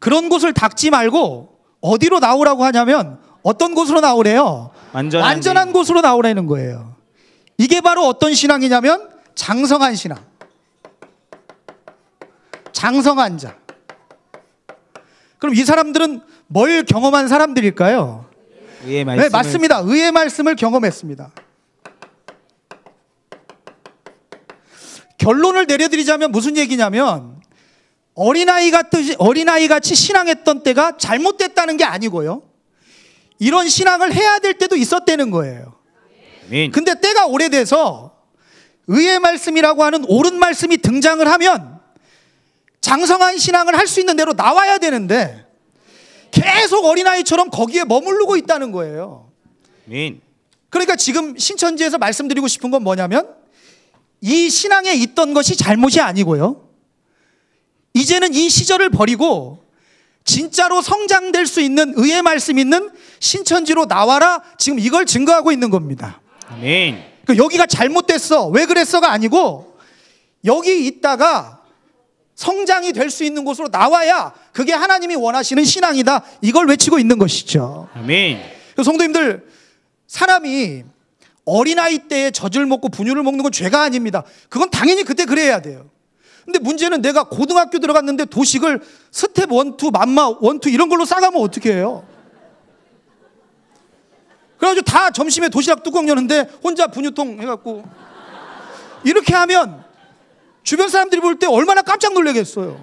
그런 곳을 닦지 말고 어디로 나오라고 하냐면 어떤 곳으로 나오래요? 완전한, 완전한 곳으로 나오라는 거예요. 이게 바로 어떤 신앙이냐면 장성한 신앙. 장성한 자. 그럼 이 사람들은 뭘 경험한 사람들일까요? 의의 말씀 네, 맞습니다. 의의 말씀을 경험했습니다. 결론을 내려드리자면 무슨 얘기냐면 어린아이 같이 어린아이 같이 신앙했던 때가 잘못됐다는 게 아니고요. 이런 신앙을 해야 될 때도 있었다는 거예요. 근데 때가 오래돼서 의의 말씀이라고 하는 옳은 말씀이 등장을 하면 장성한 신앙을 할 수 있는 대로 나와야 되는데 계속 어린아이처럼 거기에 머무르고 있다는 거예요. 민. 그러니까 지금 신천지에서 말씀드리고 싶은 건 뭐냐면 이 신앙에 있던 것이 잘못이 아니고요. 이제는 이 시절을 버리고 진짜로 성장될 수 있는 의의 말씀 있는 신천지로 나와라 지금 이걸 증거하고 있는 겁니다. 아멘. 그러니까 여기가 잘못됐어. 왜 그랬어가 아니고 여기 있다가 성장이 될 수 있는 곳으로 나와야 그게 하나님이 원하시는 신앙이다. 이걸 외치고 있는 것이죠. 아멘. 성도님들, 사람이 어린아이 때에 젖을 먹고 분유를 먹는 건 죄가 아닙니다. 그건 당연히 그때 그래야 돼요. 근데 문제는 내가 고등학교 들어갔는데 도식을 스텝 원투, 맘마 원투 이런 걸로 싸가면 어떻게 해요? 그래가지고 다 점심에 도시락 뚜껑 여는데 혼자 분유통 해갖고 이렇게 하면 주변 사람들이 볼 때 얼마나 깜짝 놀라겠어요.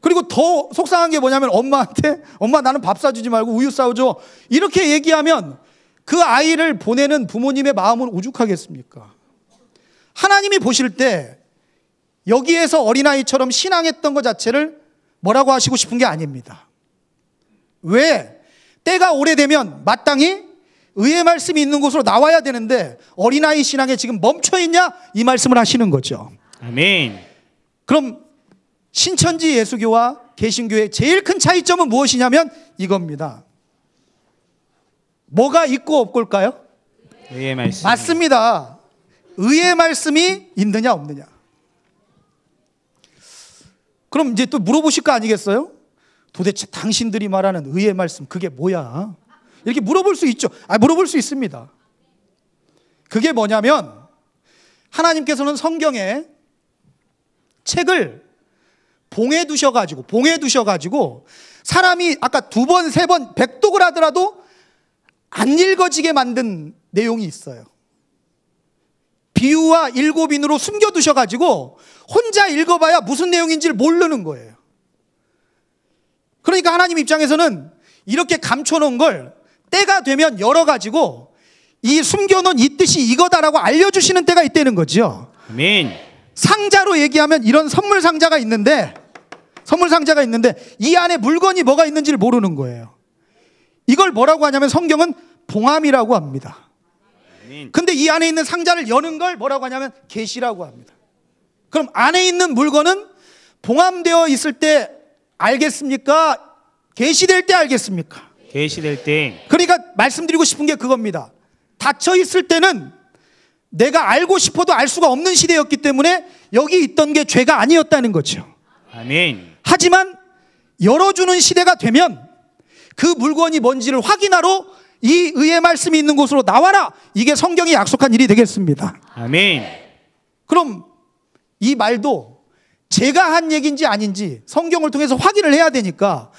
그리고 더 속상한 게 뭐냐면 엄마한테 엄마 나는 밥 사주지 말고 우유 사오줘 이렇게 얘기하면 그 아이를 보내는 부모님의 마음은 오죽하겠습니까? 하나님이 보실 때 여기에서 어린아이처럼 신앙했던 것 자체를 뭐라고 하시고 싶은 게 아닙니다. 왜? 때가 오래되면 마땅히 의의 말씀이 있는 곳으로 나와야 되는데 어린아이 신앙에 지금 멈춰 있냐 이 말씀을 하시는 거죠. 아멘. 그럼 신천지 예수교와 개신교의 제일 큰 차이점은 무엇이냐면 이겁니다. 뭐가 있고 없을까요? 의의 말씀. 맞습니다. 의의 말씀이 있느냐 없느냐. 그럼 이제 또 물어보실 거 아니겠어요? 도대체 당신들이 말하는 의의 말씀 그게 뭐야? 이렇게 물어볼 수 있죠. 아, 물어볼 수 있습니다. 그게 뭐냐면 하나님께서는 성경에 책을 봉해 두셔가지고, 봉해 두셔가지고 사람이 아까 두 번, 세 번 백독을 하더라도 안 읽어지게 만든 내용이 있어요. 비유와 일곱인으로 숨겨두셔가지고 혼자 읽어봐야 무슨 내용인지를 모르는 거예요. 그러니까 하나님 입장에서는 이렇게 감춰놓은 걸 때가 되면 열어가지고 이 숨겨놓은 이 뜻이 이거다라고 알려주시는 때가 있다는 거지요. 아멘. 상자로 얘기하면 이런 선물 상자가 있는데 선물 상자가 있는데 이 안에 물건이 뭐가 있는지를 모르는 거예요. 이걸 뭐라고 하냐면 성경은 봉함이라고 합니다. 근데 이 안에 있는 상자를 여는 걸 뭐라고 하냐면 계시라고 합니다. 그럼 안에 있는 물건은 봉함되어 있을 때 알겠습니까? 계시될 때 알겠습니까? 계시될 때 그러니까 말씀드리고 싶은 게 그겁니다. 닫혀 있을 때는 내가 알고 싶어도 알 수가 없는 시대였기 때문에 여기 있던 게 죄가 아니었다는 거죠. 아멘. 하지만 열어주는 시대가 되면 그 물건이 뭔지를 확인하러 이 의의 말씀이 있는 곳으로 나와라. 이게 성경이 약속한 일이 되겠습니다. 아멘. 그럼 이 말도 제가 한 얘기인지 아닌지 성경을 통해서 확인을 해야 되니까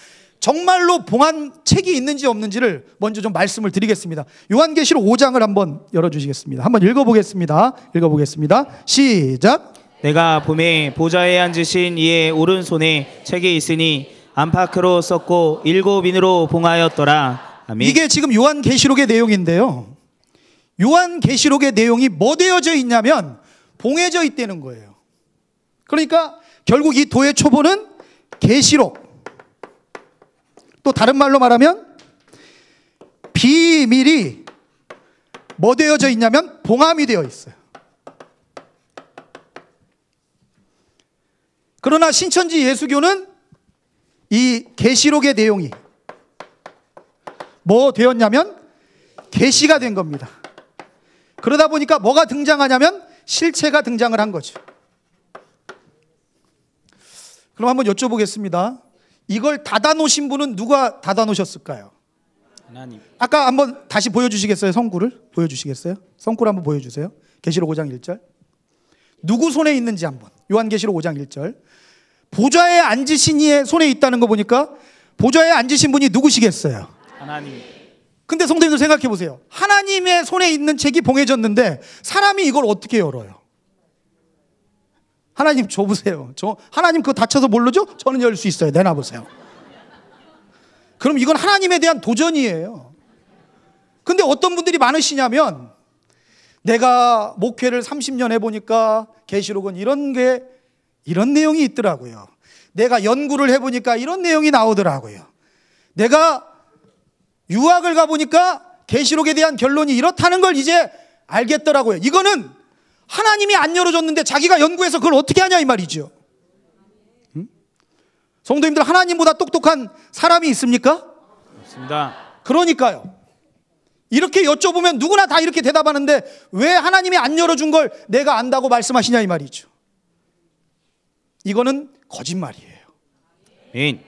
정말로 봉한 책이 있는지 없는지를 먼저 좀 말씀을 드리겠습니다. 요한계시록 5장을 한번 열어주시겠습니다. 한번 읽어보겠습니다. 읽어보겠습니다. 시작. 내가 봄에 보좌에 앉으신 이의 오른손에 책이 있으니 안팎으로 썼고 일곱 인으로 봉하였더라. 아멘. 이게 지금 요한계시록의 내용인데요. 요한계시록의 내용이 뭐 되어져 있냐면 봉해져 있다는 거예요. 그러니까 결국 이 도의 초보는 계시록 또 다른 말로 말하면 비밀이 뭐 되어져 있냐면 봉함이 되어 있어요. 그러나 신천지 예수교는 이 계시록의 내용이 뭐 되었냐면 계시가 된 겁니다. 그러다 보니까 뭐가 등장하냐면 실체가 등장을 한 거죠. 그럼 한번 여쭤보겠습니다. 이걸 닫아 놓으신 분은 누가 닫아 놓으셨을까요? 하나님. 아까 한번 다시 보여 주시겠어요? 성구를 보여 주시겠어요? 성구를 한번 보여 주세요. 계시록 5장 1절. 누구 손에 있는지 한번. 요한계시록 5장 1절. 보좌에 앉으신 이의 손에 있다는 거 보니까 보좌에 앉으신 분이 누구시겠어요? 하나님. 근데 성도님들 생각해 보세요. 하나님의 손에 있는 책이 봉해졌는데 사람이 이걸 어떻게 열어요? 하나님 줘보세요. 저 하나님 그거 다쳐서 모르죠? 저는 열 수 있어요. 내놔보세요. 그럼 이건 하나님에 대한 도전이에요. 근데 어떤 분들이 많으시냐면 내가 목회를 30년 해보니까 계시록은 이런 게 이런 내용이 있더라고요. 내가 연구를 해보니까 이런 내용이 나오더라고요. 내가 유학을 가보니까 계시록에 대한 결론이 이렇다는 걸 이제 알겠더라고요. 이거는 하나님이 안 열어줬는데 자기가 연구해서 그걸 어떻게 하냐 이 말이죠. 성도님들 하나님보다 똑똑한 사람이 있습니까? 없습니다. 그러니까요. 이렇게 여쭤보면 누구나 다 이렇게 대답하는데 왜 하나님이 안 열어준 걸 내가 안다고 말씀하시냐 이 말이죠. 이거는 거짓말이에요. 인.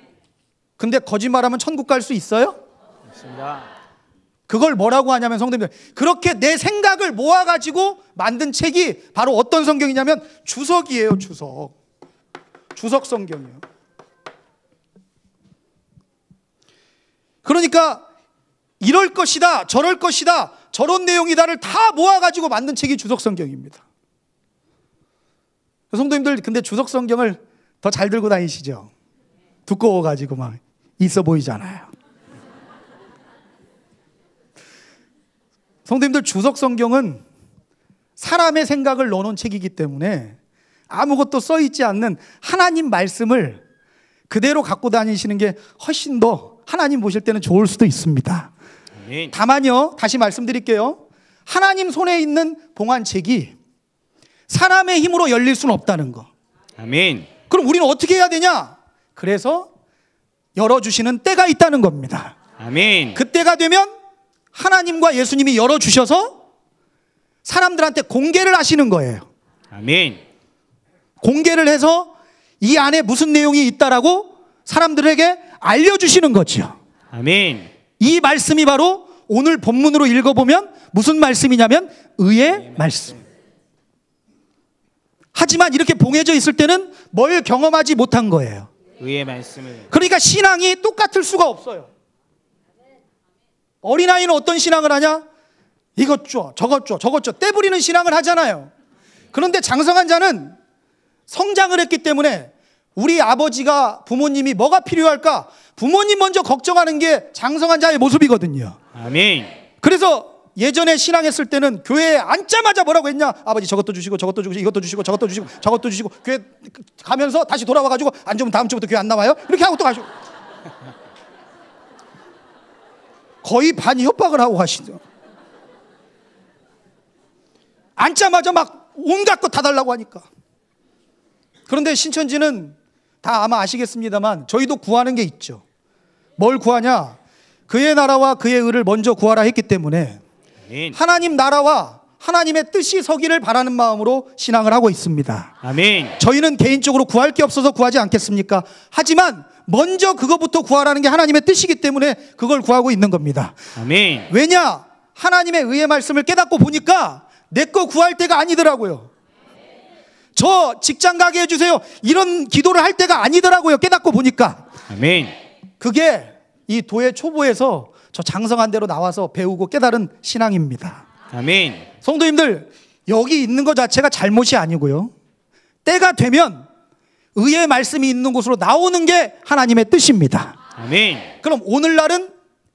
근데 거짓말하면 천국 갈 수 있어요? 없습니다. 그걸 뭐라고 하냐면 성도님들 그렇게 내 생각을 모아가지고 만든 책이 바로 어떤 성경이냐면 주석이에요 주석 주석 성경이에요 그러니까 이럴 것이다 저럴 것이다 저런 내용이다를 다 모아가지고 만든 책이 주석 성경입니다 성도님들 근데 주석 성경을 더 잘 들고 다니시죠 두꺼워가지고 막 있어 보이잖아요 성도님들 주석 성경은 사람의 생각을 넣어놓은 책이기 때문에 아무것도 써있지 않는 하나님 말씀을 그대로 갖고 다니시는 게 훨씬 더 하나님 보실 때는 좋을 수도 있습니다. 다만요, 다시 말씀드릴게요. 하나님 손에 있는 봉안책이 사람의 힘으로 열릴 수는 없다는 거. 아멘. 그럼 우리는 어떻게 해야 되냐? 그래서 열어주시는 때가 있다는 겁니다. 아멘. 그때가 되면 하나님과 예수님이 열어주셔서 사람들한테 공개를 하시는 거예요. 아멘. 공개를 해서 이 안에 무슨 내용이 있다라고 사람들에게 알려주시는 거지 아멘. 이 말씀이 바로 오늘 본문으로 읽어보면 무슨 말씀이냐면 의의 말씀. 하지만 이렇게 봉해져 있을 때는 뭘 경험하지 못한 거예요. 의의 말씀을. 그러니까 신앙이 똑같을 수가 없어요. 어린아이는 어떤 신앙을 하냐? 이것 줘, 저것 줘, 저것 줘. 떼부리는 신앙을 하잖아요. 그런데 장성한 자는 성장을 했기 때문에 우리 아버지가 부모님이 뭐가 필요할까? 부모님 먼저 걱정하는 게 장성한 자의 모습이거든요. 아멘. 그래서 예전에 신앙했을 때는 교회에 앉자마자 뭐라고 했냐? 아버지 저것도 주시고 저것도 주시고 이것도 주시고 저것도 주시고 저것도 주시고 교회 가면서 다시 돌아와 가지고 안 좋으면 다음 주부터 교회 안 나와요. 이렇게 하고 또 가시고 거의 반 협박을 하고 가시죠. 앉자마자 막 온갖 거다 달라고 하니까. 그런데 신천지는 다 아마 아시겠습니다만 저희도 구하는 게 있죠. 뭘 구하냐? 그의 나라와 그의 의를 먼저 구하라 했기 때문에 하나님 나라와 하나님의 뜻이 서기를 바라는 마음으로 신앙을 하고 있습니다. 아멘. 저희는 개인적으로 구할 게 없어서 구하지 않겠습니까? 하지만 먼저 그거부터 구하라는 게 하나님의 뜻이기 때문에 그걸 구하고 있는 겁니다. 아멘. 왜냐? 하나님의 의의 말씀을 깨닫고 보니까 내 거 구할 때가 아니더라고요. 저 직장 가게 해주세요. 이런 기도를 할 때가 아니더라고요. 깨닫고 보니까. 아멘. 그게 이 도의 초보에서 저 장성한 대로 나와서 배우고 깨달은 신앙입니다. 아멘. 성도님들, 여기 있는 것 자체가 잘못이 아니고요. 때가 되면 의의 말씀이 있는 곳으로 나오는 게 하나님의 뜻입니다. 아멘. 그럼 오늘날은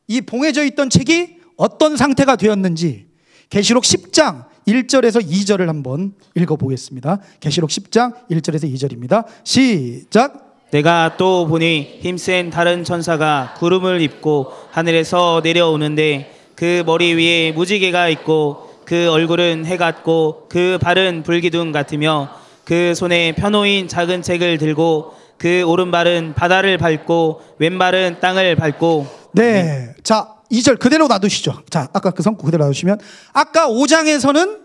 이 봉해져 있던 책이 어떤 상태가 되었는지 계시록 10장 1절에서 2절을 한번 읽어 보겠습니다. 계시록 10장 1절에서 2절입니다. 시작. 내가 또 보니 힘센 다른 천사가 구름을 입고 하늘에서 내려오는데 그 머리 위에 무지개가 있고 그 얼굴은 해 같고 그 발은 불기둥 같으며 그 손에 펴놓인 작은 책을 들고 그 오른발은 바다를 밟고 왼발은 땅을 밟고 네. 네. 자, 2절 그대로 놔두시죠. 자, 아까 그 성구 그대로 놔두시면 아까 5장에서는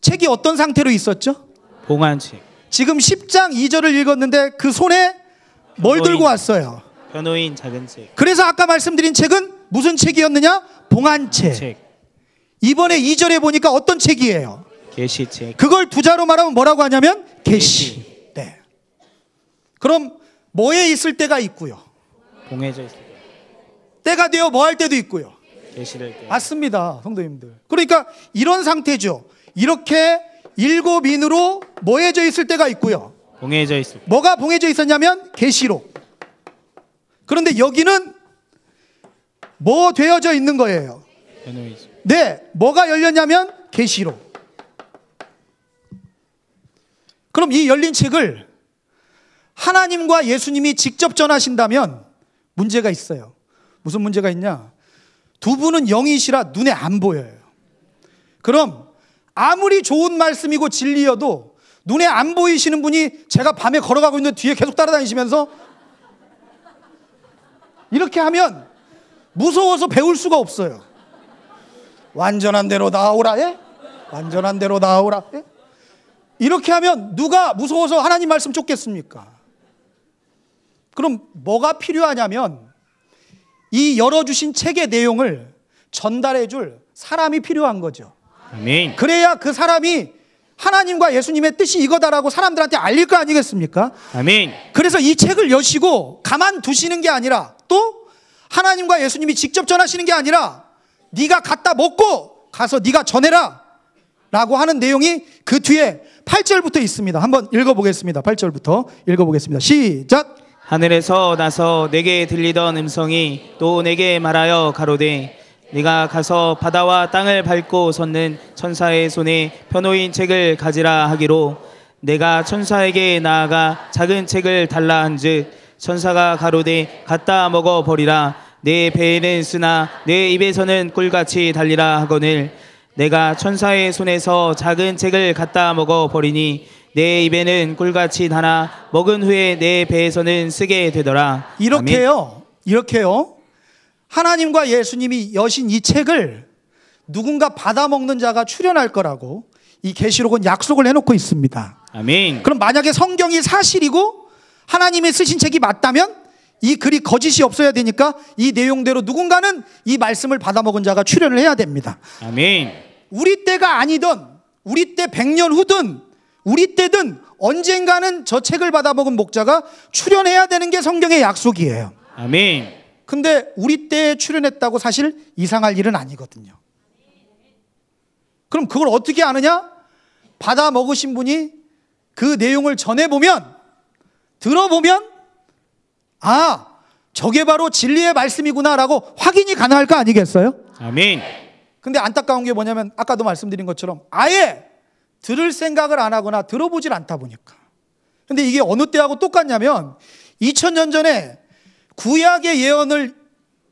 책이 어떤 상태로 있었죠? 봉안책. 지금 10장 2절을 읽었는데 그 손에 변호인, 뭘 들고 왔어요? 변호인 작은 책. 그래서 아까 말씀드린 책은 무슨 책이었느냐? 봉안책. 봉안책. 이번에 2절에 보니까 어떤 책이에요? 계시 그걸 부자로 말하면 뭐라고 하냐면 계시. 네. 그럼 뭐에 있을 때가 있고요. 공해져 있을 때. 때가 되어 뭐 할 때도 있고요. 계시될 때. 맞습니다, 성도님들. 그러니까 이런 상태죠. 이렇게 일곱 인으로 뭐해져 있을 때가 있고요. 봉해져 있을. 때. 뭐가 봉해져 있었냐면 계시록. 그런데 여기는 뭐 되어져 있는 거예요. 네, 뭐가 열렸냐면 계시록. 그럼 이 열린 책을 하나님과 예수님이 직접 전하신다면 문제가 있어요. 무슨 문제가 있냐? 두 분은 영이시라 눈에 안 보여요. 그럼 아무리 좋은 말씀이고 진리여도 눈에 안 보이시는 분이 제가 밤에 걸어가고 있는 뒤에 계속 따라다니시면서 이렇게 하면 무서워서 배울 수가 없어요. 완전한 대로 나오라, 예? 완전한 대로 나오라, 예? 이렇게 하면 누가 무서워서 하나님 말씀 쫓겠습니까? 그럼 뭐가 필요하냐면 이 열어주신 책의 내용을 전달해 줄 사람이 필요한 거죠. 아멘. 그래야 그 사람이 하나님과 예수님의 뜻이 이거다라고 사람들한테 알릴 거 아니겠습니까? 아멘. 그래서 이 책을 여시고 가만 두시는 게 아니라 또 하나님과 예수님이 직접 전하시는 게 아니라 네가 갖다 먹고 가서 네가 전해라 라고 하는 내용이 그 뒤에 8절부터 있습니다. 한번 읽어보겠습니다. 8절부터 읽어보겠습니다. 시작! 하늘에서 나서 내게 들리던 음성이 또 내게 말하여 가로되 네가 가서 바다와 땅을 밟고 섰는 천사의 손에 변호인 책을 가지라 하기로 내가 천사에게 나아가 작은 책을 달라 한즉 천사가 가로되 갖다 먹어 버리라 내 배에는 쓰나 내 입에서는 꿀같이 달리라 하거늘 내가 천사의 손에서 작은 책을 갖다 먹어 버리니 내 입에는 꿀같이 다나 먹은 후에 내 배에서는 쓰게 되더라. 이렇게요. 아멘. 이렇게요. 하나님과 예수님이 여신 이 책을 누군가 받아 먹는 자가 출연할 거라고 이 계시록은 약속을 해 놓고 있습니다. 아멘. 그럼 만약에 성경이 사실이고 하나님이 쓰신 책이 맞다면 이 글이 거짓이 없어야 되니까 이 내용대로 누군가는 이 말씀을 받아먹은 자가 출연을 해야 됩니다. 아멘. 우리 때가 아니든 우리 때 100년 후든 우리 때든 언젠가는 저 책을 받아먹은 목자가 출연해야 되는 게 성경의 약속이에요. 아멘. 근데 우리 때 출연했다고 사실 이상할 일은 아니거든요. 그럼 그걸 어떻게 아느냐? 받아 먹으신 분이 그 내용을 전해보면, 들어보면 아, 저게 바로 진리의 말씀이구나라고 확인이 가능할 거 아니겠어요? 아멘. 근데 안타까운 게 뭐냐면 아까도 말씀드린 것처럼 아예 들을 생각을 안 하거나 들어보질 않다 보니까. 근데 이게 어느 때하고 똑같냐면 2000년 전에 구약의 예언을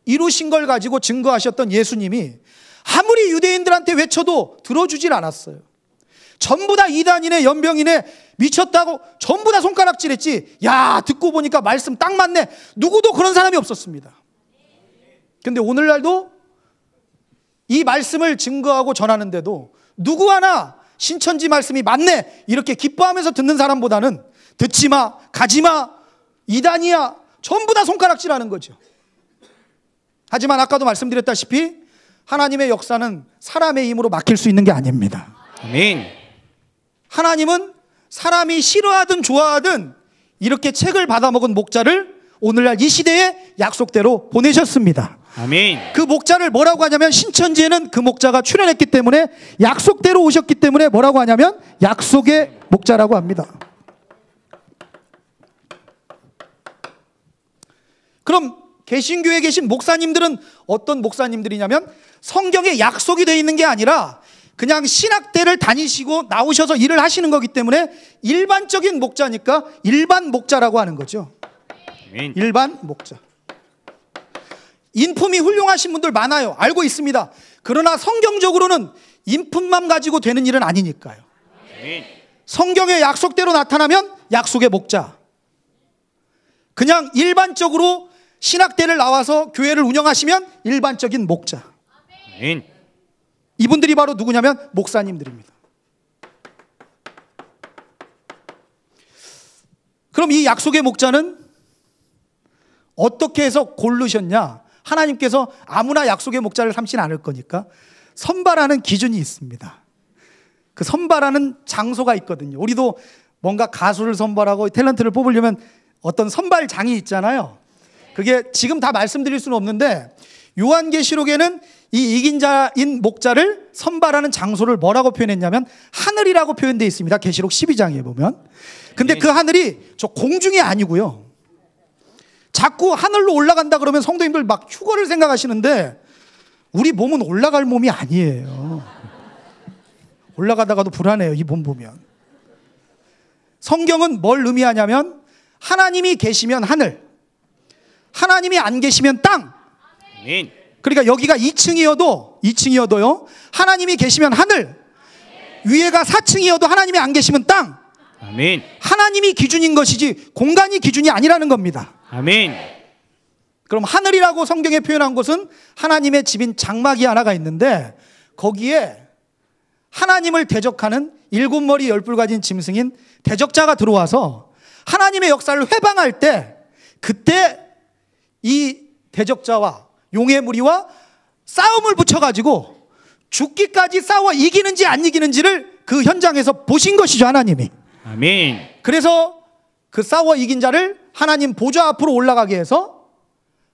이루신 걸 가지고 증거하셨던 예수님이 아무리 유대인들한테 외쳐도 들어주질 않았어요. 전부 다 이단이네 연병이네 미쳤다고 전부 다 손가락질했지. 야 듣고 보니까 말씀 딱 맞네. 누구도 그런 사람이 없었습니다. 근데 오늘날도 이 말씀을 증거하고 전하는데도 누구 하나 신천지 말씀이 맞네 이렇게 기뻐하면서 듣는 사람보다는 듣지 마 가지 마 이단이야 전부 다 손가락질하는 거죠. 하지만 아까도 말씀드렸다시피 하나님의 역사는 사람의 힘으로 막힐 수 있는 게 아닙니다. 아멘. 하나님은 사람이 싫어하든 좋아하든 이렇게 책을 받아먹은 목자를 오늘날 이 시대의 약속대로 보내셨습니다. 아멘. 그 목자를 뭐라고 하냐면 신천지에는 그 목자가 출연했기 때문에 약속대로 오셨기 때문에 뭐라고 하냐면 약속의 목자라고 합니다. 그럼 개신교에 계신 목사님들은 어떤 목사님들이냐면 성경에 약속이 되어 있는 게 아니라 그냥 신학대를 다니시고 나오셔서 일을 하시는 거기 때문에 일반적인 목자니까 일반 목자라고 하는 거죠. 일반 목자. 인품이 훌륭하신 분들 많아요. 알고 있습니다. 그러나 성경적으로는 인품만 가지고 되는 일은 아니니까요. 성경의 약속대로 나타나면 약속의 목자. 그냥 일반적으로 신학대를 나와서 교회를 운영하시면 일반적인 목자. 아멘. 이분들이 바로 누구냐면 목사님들입니다. 그럼 이 약속의 목자는 어떻게 해서 고르셨냐? 하나님께서 아무나 약속의 목자를 삼진 않을 거니까 선발하는 기준이 있습니다. 그 선발하는 장소가 있거든요. 우리도 뭔가 가수를 선발하고 탤런트를 뽑으려면 어떤 선발장이 있잖아요. 그게 지금 다 말씀드릴 수는 없는데 요한계시록에는 이 이긴 자인 목자를 선발하는 장소를 뭐라고 표현했냐면 하늘이라고 표현되어 있습니다. 계시록 12장에 보면. 근데 예. 그 하늘이 저 공중이 아니고요. 자꾸 하늘로 올라간다 그러면 성도님들 막 휴거를 생각하시는데 우리 몸은 올라갈 몸이 아니에요. 올라가다가도 불안해요. 이 몸 보면. 성경은 뭘 의미하냐면 하나님이 계시면 하늘, 하나님이 안 계시면 땅. 아멘. 그러니까 여기가 2층이어도 2층이어도요. 하나님이 계시면 하늘. 위에가 4층이어도 하나님이 안 계시면 땅. 아멘. 하나님이 기준인 것이지 공간이 기준이 아니라는 겁니다. 아멘. 그럼 하늘이라고 성경에 표현한 곳은 하나님의 집인 장막이 하나가 있는데 거기에 하나님을 대적하는 일곱 머리 열불 가진 짐승인 대적자가 들어와서 하나님의 역사를 회방할 때 그때 이 대적자와 용의 무리와 싸움을 붙여가지고 죽기까지 싸워 이기는지 안 이기는지를 그 현장에서 보신 것이죠 하나님이. 아멘. 그래서 그 싸워 이긴 자를 하나님 보좌 앞으로 올라가게 해서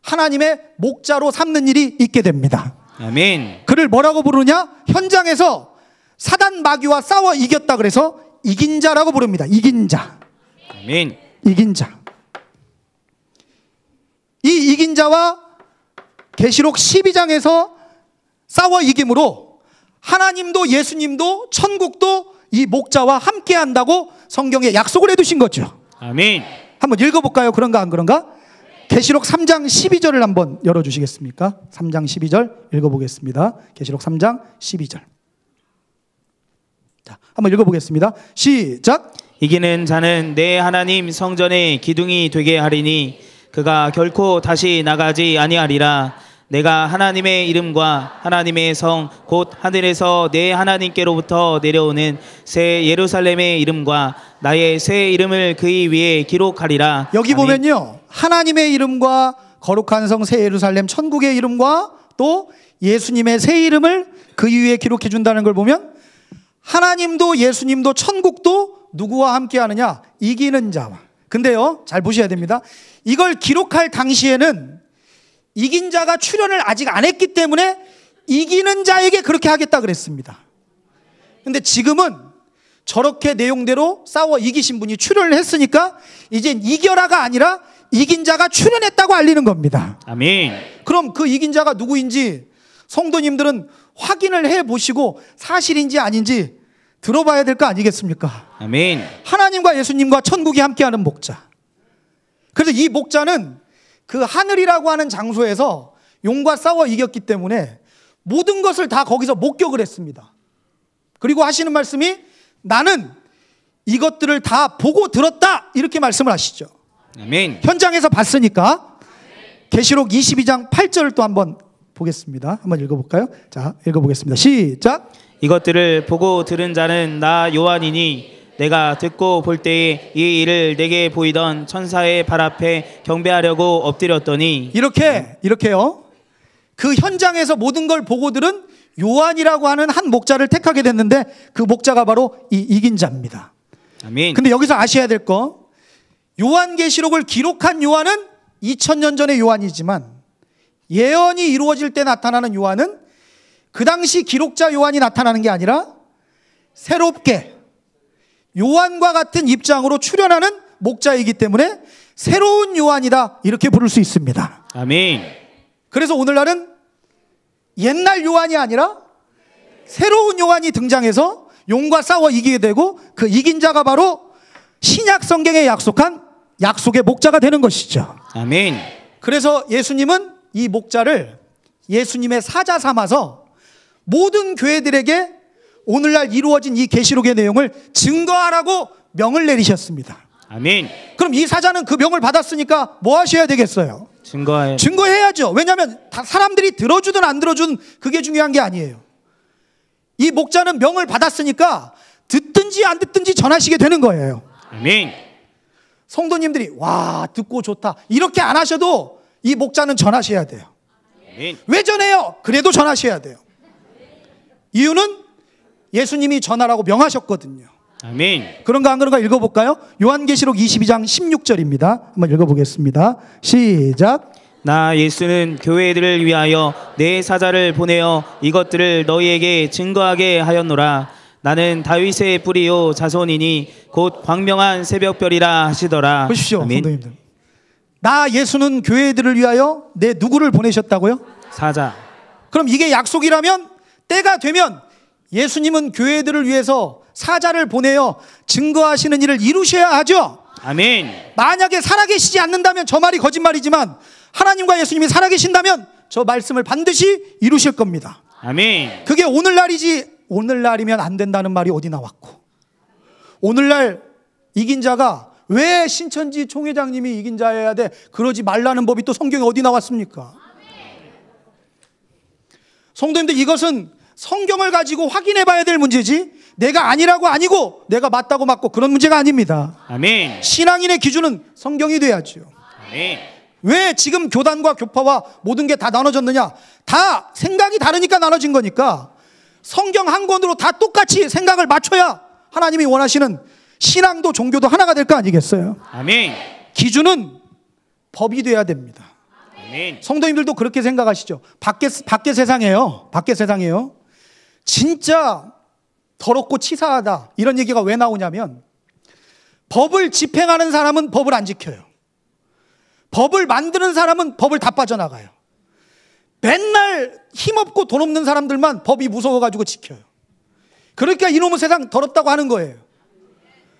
하나님의 목자로 삼는 일이 있게 됩니다. 아멘. 그를 뭐라고 부르냐? 현장에서 사단 마귀와 싸워 이겼다 그래서 이긴 자라고 부릅니다. 이긴 자. 아멘. 이긴 자. 이 이긴 자와 계시록 12장에서 싸워 이김으로 하나님도 예수님도 천국도 이 목자와 함께 한다고 성경에 약속을 해 두신 거죠. 아멘. 한번 읽어 볼까요? 그런가 안 그런가? 계시록 3장 12절을 한번 열어 주시겠습니까? 3장 12절 읽어 보겠습니다. 계시록 3장 12절. 자, 한번 읽어 보겠습니다. 시작. 이기는 자는 내 하나님 성전의 기둥이 되게 하리니 그가 결코 다시 나가지 아니하리라. 내가 하나님의 이름과 하나님의 성 곧 하늘에서 내 하나님께로부터 내려오는 새 예루살렘의 이름과 나의 새 이름을 그의 위에 기록하리라. 여기 아니. 보면요. 하나님의 이름과 거룩한 성 새 예루살렘 천국의 이름과 또 예수님의 새 이름을 그 위에 기록해 준다는 걸 보면 하나님도 예수님도 천국도 누구와 함께 하느냐? 이기는 자와 근데요, 잘 보셔야 됩니다. 이걸 기록할 당시에는 이긴 자가 출연을 아직 안 했기 때문에 이기는 자에게 그렇게 하겠다 그랬습니다. 근데 지금은 저렇게 내용대로 싸워 이기신 분이 출연을 했으니까 이제 이겨라가 아니라 이긴 자가 출연했다고 알리는 겁니다. 아멘. 그럼 그 이긴 자가 누구인지 성도님들은 확인을 해 보시고 사실인지 아닌지 들어봐야 될 거 아니겠습니까? 아멘. 하나님과 예수님과 천국이 함께하는 목자. 그래서 이 목자는 그 하늘이라고 하는 장소에서 용과 싸워 이겼기 때문에 모든 것을 다 거기서 목격을 했습니다. 그리고 하시는 말씀이 나는 이것들을 다 보고 들었다 이렇게 말씀을 하시죠. 아멘. 현장에서 봤으니까 계시록 22장 8절을 또 한번 보겠습니다. 한번 읽어볼까요? 자, 읽어보겠습니다. 시작. 이것들을 보고 들은 자는 나 요한이니 내가 듣고 볼 때에 이 일을 내게 보이던 천사의 발 앞에 경배하려고 엎드렸더니 이렇게 이렇게요. 그 현장에서 모든 걸 보고 들은 요한이라고 하는 한 목자를 택하게 됐는데 그 목자가 바로 이 이긴 자입니다. 아멘. 근데 여기서 아셔야 될 거. 요한계시록을 기록한 요한은 2000년 전의 요한이지만 예언이 이루어질 때 나타나는 요한은 그 당시 기록자 요한이 나타나는 게 아니라 새롭게 요한과 같은 입장으로 출연하는 목자이기 때문에 새로운 요한이다 이렇게 부를 수 있습니다. 아멘. 그래서 오늘날은 옛날 요한이 아니라 새로운 요한이 등장해서 용과 싸워 이기게 되고 그 이긴 자가 바로 신약 성경에 약속한 약속의 목자가 되는 것이죠. 아멘. 그래서 예수님은 이 목자를 예수님의 사자 삼아서 모든 교회들에게 오늘날 이루어진 이 계시록의 내용을 증거하라고 명을 내리셨습니다. 아멘. 그럼 이 사자는 그 명을 받았으니까 뭐 하셔야 되겠어요? 증거해. 증거해야죠. 왜냐하면 사람들이 들어주든 안 들어준 그게 중요한 게 아니에요. 이 목자는 명을 받았으니까 듣든지 안 듣든지 전하시게 되는 거예요. 아멘. 성도님들이 와 듣고 좋다 이렇게 안 하셔도 이 목자는 전하셔야 돼요. 아멘. 왜 전해요? 그래도 전하셔야 돼요. 이유는 예수님이 전하라고 명하셨거든요. 아멘. 그런가 안 그런가 읽어볼까요? 요한계시록 22장 16절입니다. 한번 읽어보겠습니다. 시작. 나 예수는 교회들을 위하여 내 사자를 보내어 이것들을 너희에게 증거하게 하였노라. 나는 다윗의 뿌리요 자손이니 곧 광명한 새벽별이라 하시더라. 보십시오, 아도님들나 예수는 교회들을 위하여 내 누구를 보내셨다고요? 사자. 그럼 이게 약속이라면 때가 되면 예수님은 교회들을 위해서 사자를 보내어 증거하시는 일을 이루셔야 하죠. 아멘. 만약에 살아계시지 않는다면 저 말이 거짓말이지만 하나님과 예수님이 살아계신다면 저 말씀을 반드시 이루실 겁니다. 아멘. 그게 오늘날이지 오늘날이면 안 된다는 말이 어디 나왔고 오늘날 이긴 자가 왜 신천지 총회장님이 이긴 자여야 돼? 그러지 말라는 법이 또 성경에 어디 나왔습니까? 성도님들 이것은 성경을 가지고 확인해 봐야 될 문제지 내가 아니라고 아니고 내가 맞다고 맞고 그런 문제가 아닙니다. 아멘. 신앙인의 기준은 성경이 돼야죠. 아멘. 왜 지금 교단과 교파와 모든 게 다 나눠졌느냐? 다 생각이 다르니까 나눠진 거니까 성경 한 권으로 다 똑같이 생각을 맞춰야 하나님이 원하시는 신앙도 종교도 하나가 될 거 아니겠어요? 아멘. 기준은 법이 돼야 됩니다. 성도님들도 그렇게 생각하시죠. 밖에 밖에 세상이에요. 밖에 세상이에요. 진짜 더럽고 치사하다. 이런 얘기가 왜 나오냐면 법을 집행하는 사람은 법을 안 지켜요. 법을 만드는 사람은 법을 다 빠져나가요. 맨날 힘없고 돈 없는 사람들만 법이 무서워가지고 지켜요. 그러니까 이놈의 세상 더럽다고 하는 거예요.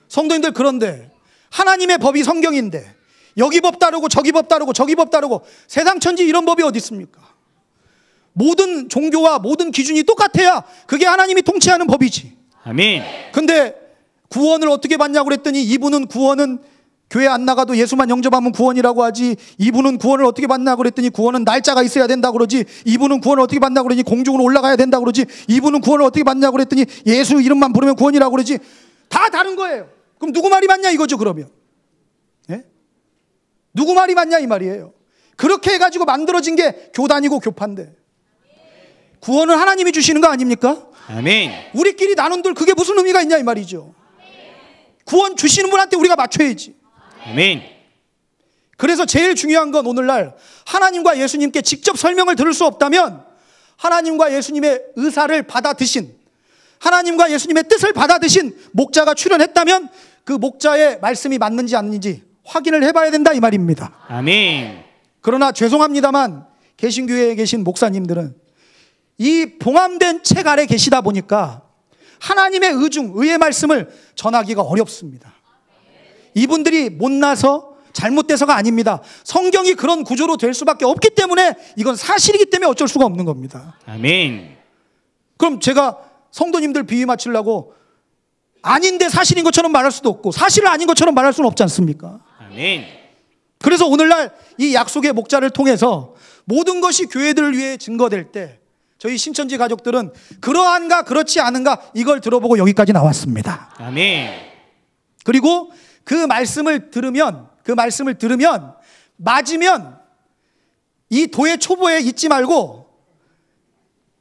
성도님들 그런데 하나님의 법이 성경인데 여기 법 따르고 저기 법 따르고 저기 법 따르고 세상 천지 이런 법이 어디 있습니까? 모든 종교와 모든 기준이 똑같아야 그게 하나님이 통치하는 법이지. 아멘. 근데 구원을 어떻게 받냐고 그랬더니 이분은 구원은 교회 안 나가도 예수만 영접하면 구원이라고 하지 이분은 구원을 어떻게 받나 그랬더니 구원은 날짜가 있어야 된다 그러지 이분은 구원을 어떻게 받나 그러니 공중으로 올라가야 된다 그러지 이분은 구원을 어떻게 받냐 그랬더니 예수 이름만 부르면 구원이라고 그러지 다 다른 거예요. 그럼 누구 말이 맞냐 이거죠 그러면. 누구 말이 맞냐 이 말이에요. 그렇게 해가지고 만들어진 게 교단이고 교파인데 구원은 하나님이 주시는 거 아닙니까? 아멘. 우리끼리 나눈들 그게 무슨 의미가 있냐 이 말이죠. 구원 주시는 분한테 우리가 맞춰야지. 아멘. 그래서 제일 중요한 건 오늘날 하나님과 예수님께 직접 설명을 들을 수 없다면 하나님과 예수님의 의사를 받아 드신 하나님과 예수님의 뜻을 받아 드신 목자가 출연했다면 그 목자의 말씀이 맞는지 아닌지 확인을 해봐야 된다 이 말입니다. 아멘. 그러나 죄송합니다만 개신교회에 계신 목사님들은 이 봉함된 책 아래 계시다 보니까 하나님의 의중, 의의 말씀을 전하기가 어렵습니다. 이분들이 못나서 잘못돼서가 아닙니다. 성경이 그런 구조로 될 수밖에 없기 때문에 이건 사실이기 때문에 어쩔 수가 없는 겁니다. 아멘. 그럼 제가 성도님들 비위 맞추려고 아닌데 사실인 것처럼 말할 수도 없고 사실 아닌 것처럼 말할 수는 없지 않습니까? 아멘. 그래서 오늘날 이 약속의 목자를 통해서 모든 것이 교회들을 위해 증거될 때 저희 신천지 가족들은 그러한가 그렇지 않은가 이걸 들어보고 여기까지 나왔습니다. 아멘. 그리고 그 말씀을 들으면 그 말씀을 들으면 맞으면 이 도의 초보에 있지 말고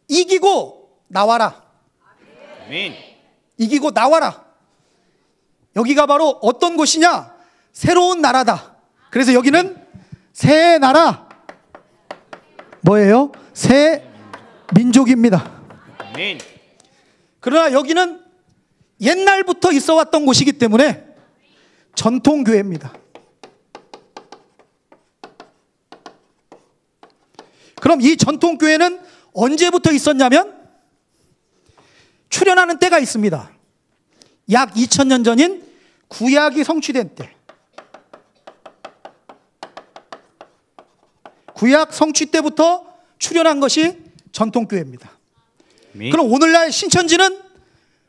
이기고 나와라. 아멘. 이기고 나와라. 여기가 바로 어떤 곳이냐? 새로운 나라다. 그래서 여기는 새 나라 뭐예요? 새 민족입니다. 그러나 여기는 옛날부터 있어 왔던 곳이기 때문에 전통교회입니다. 그럼 이 전통교회는 언제부터 있었냐면 출현하는 때가 있습니다. 약 2000년 전인 구약이 성취된 때. 구약 성취 때부터 출현한 것이 전통교회입니다. 미. 그럼 오늘날 신천지는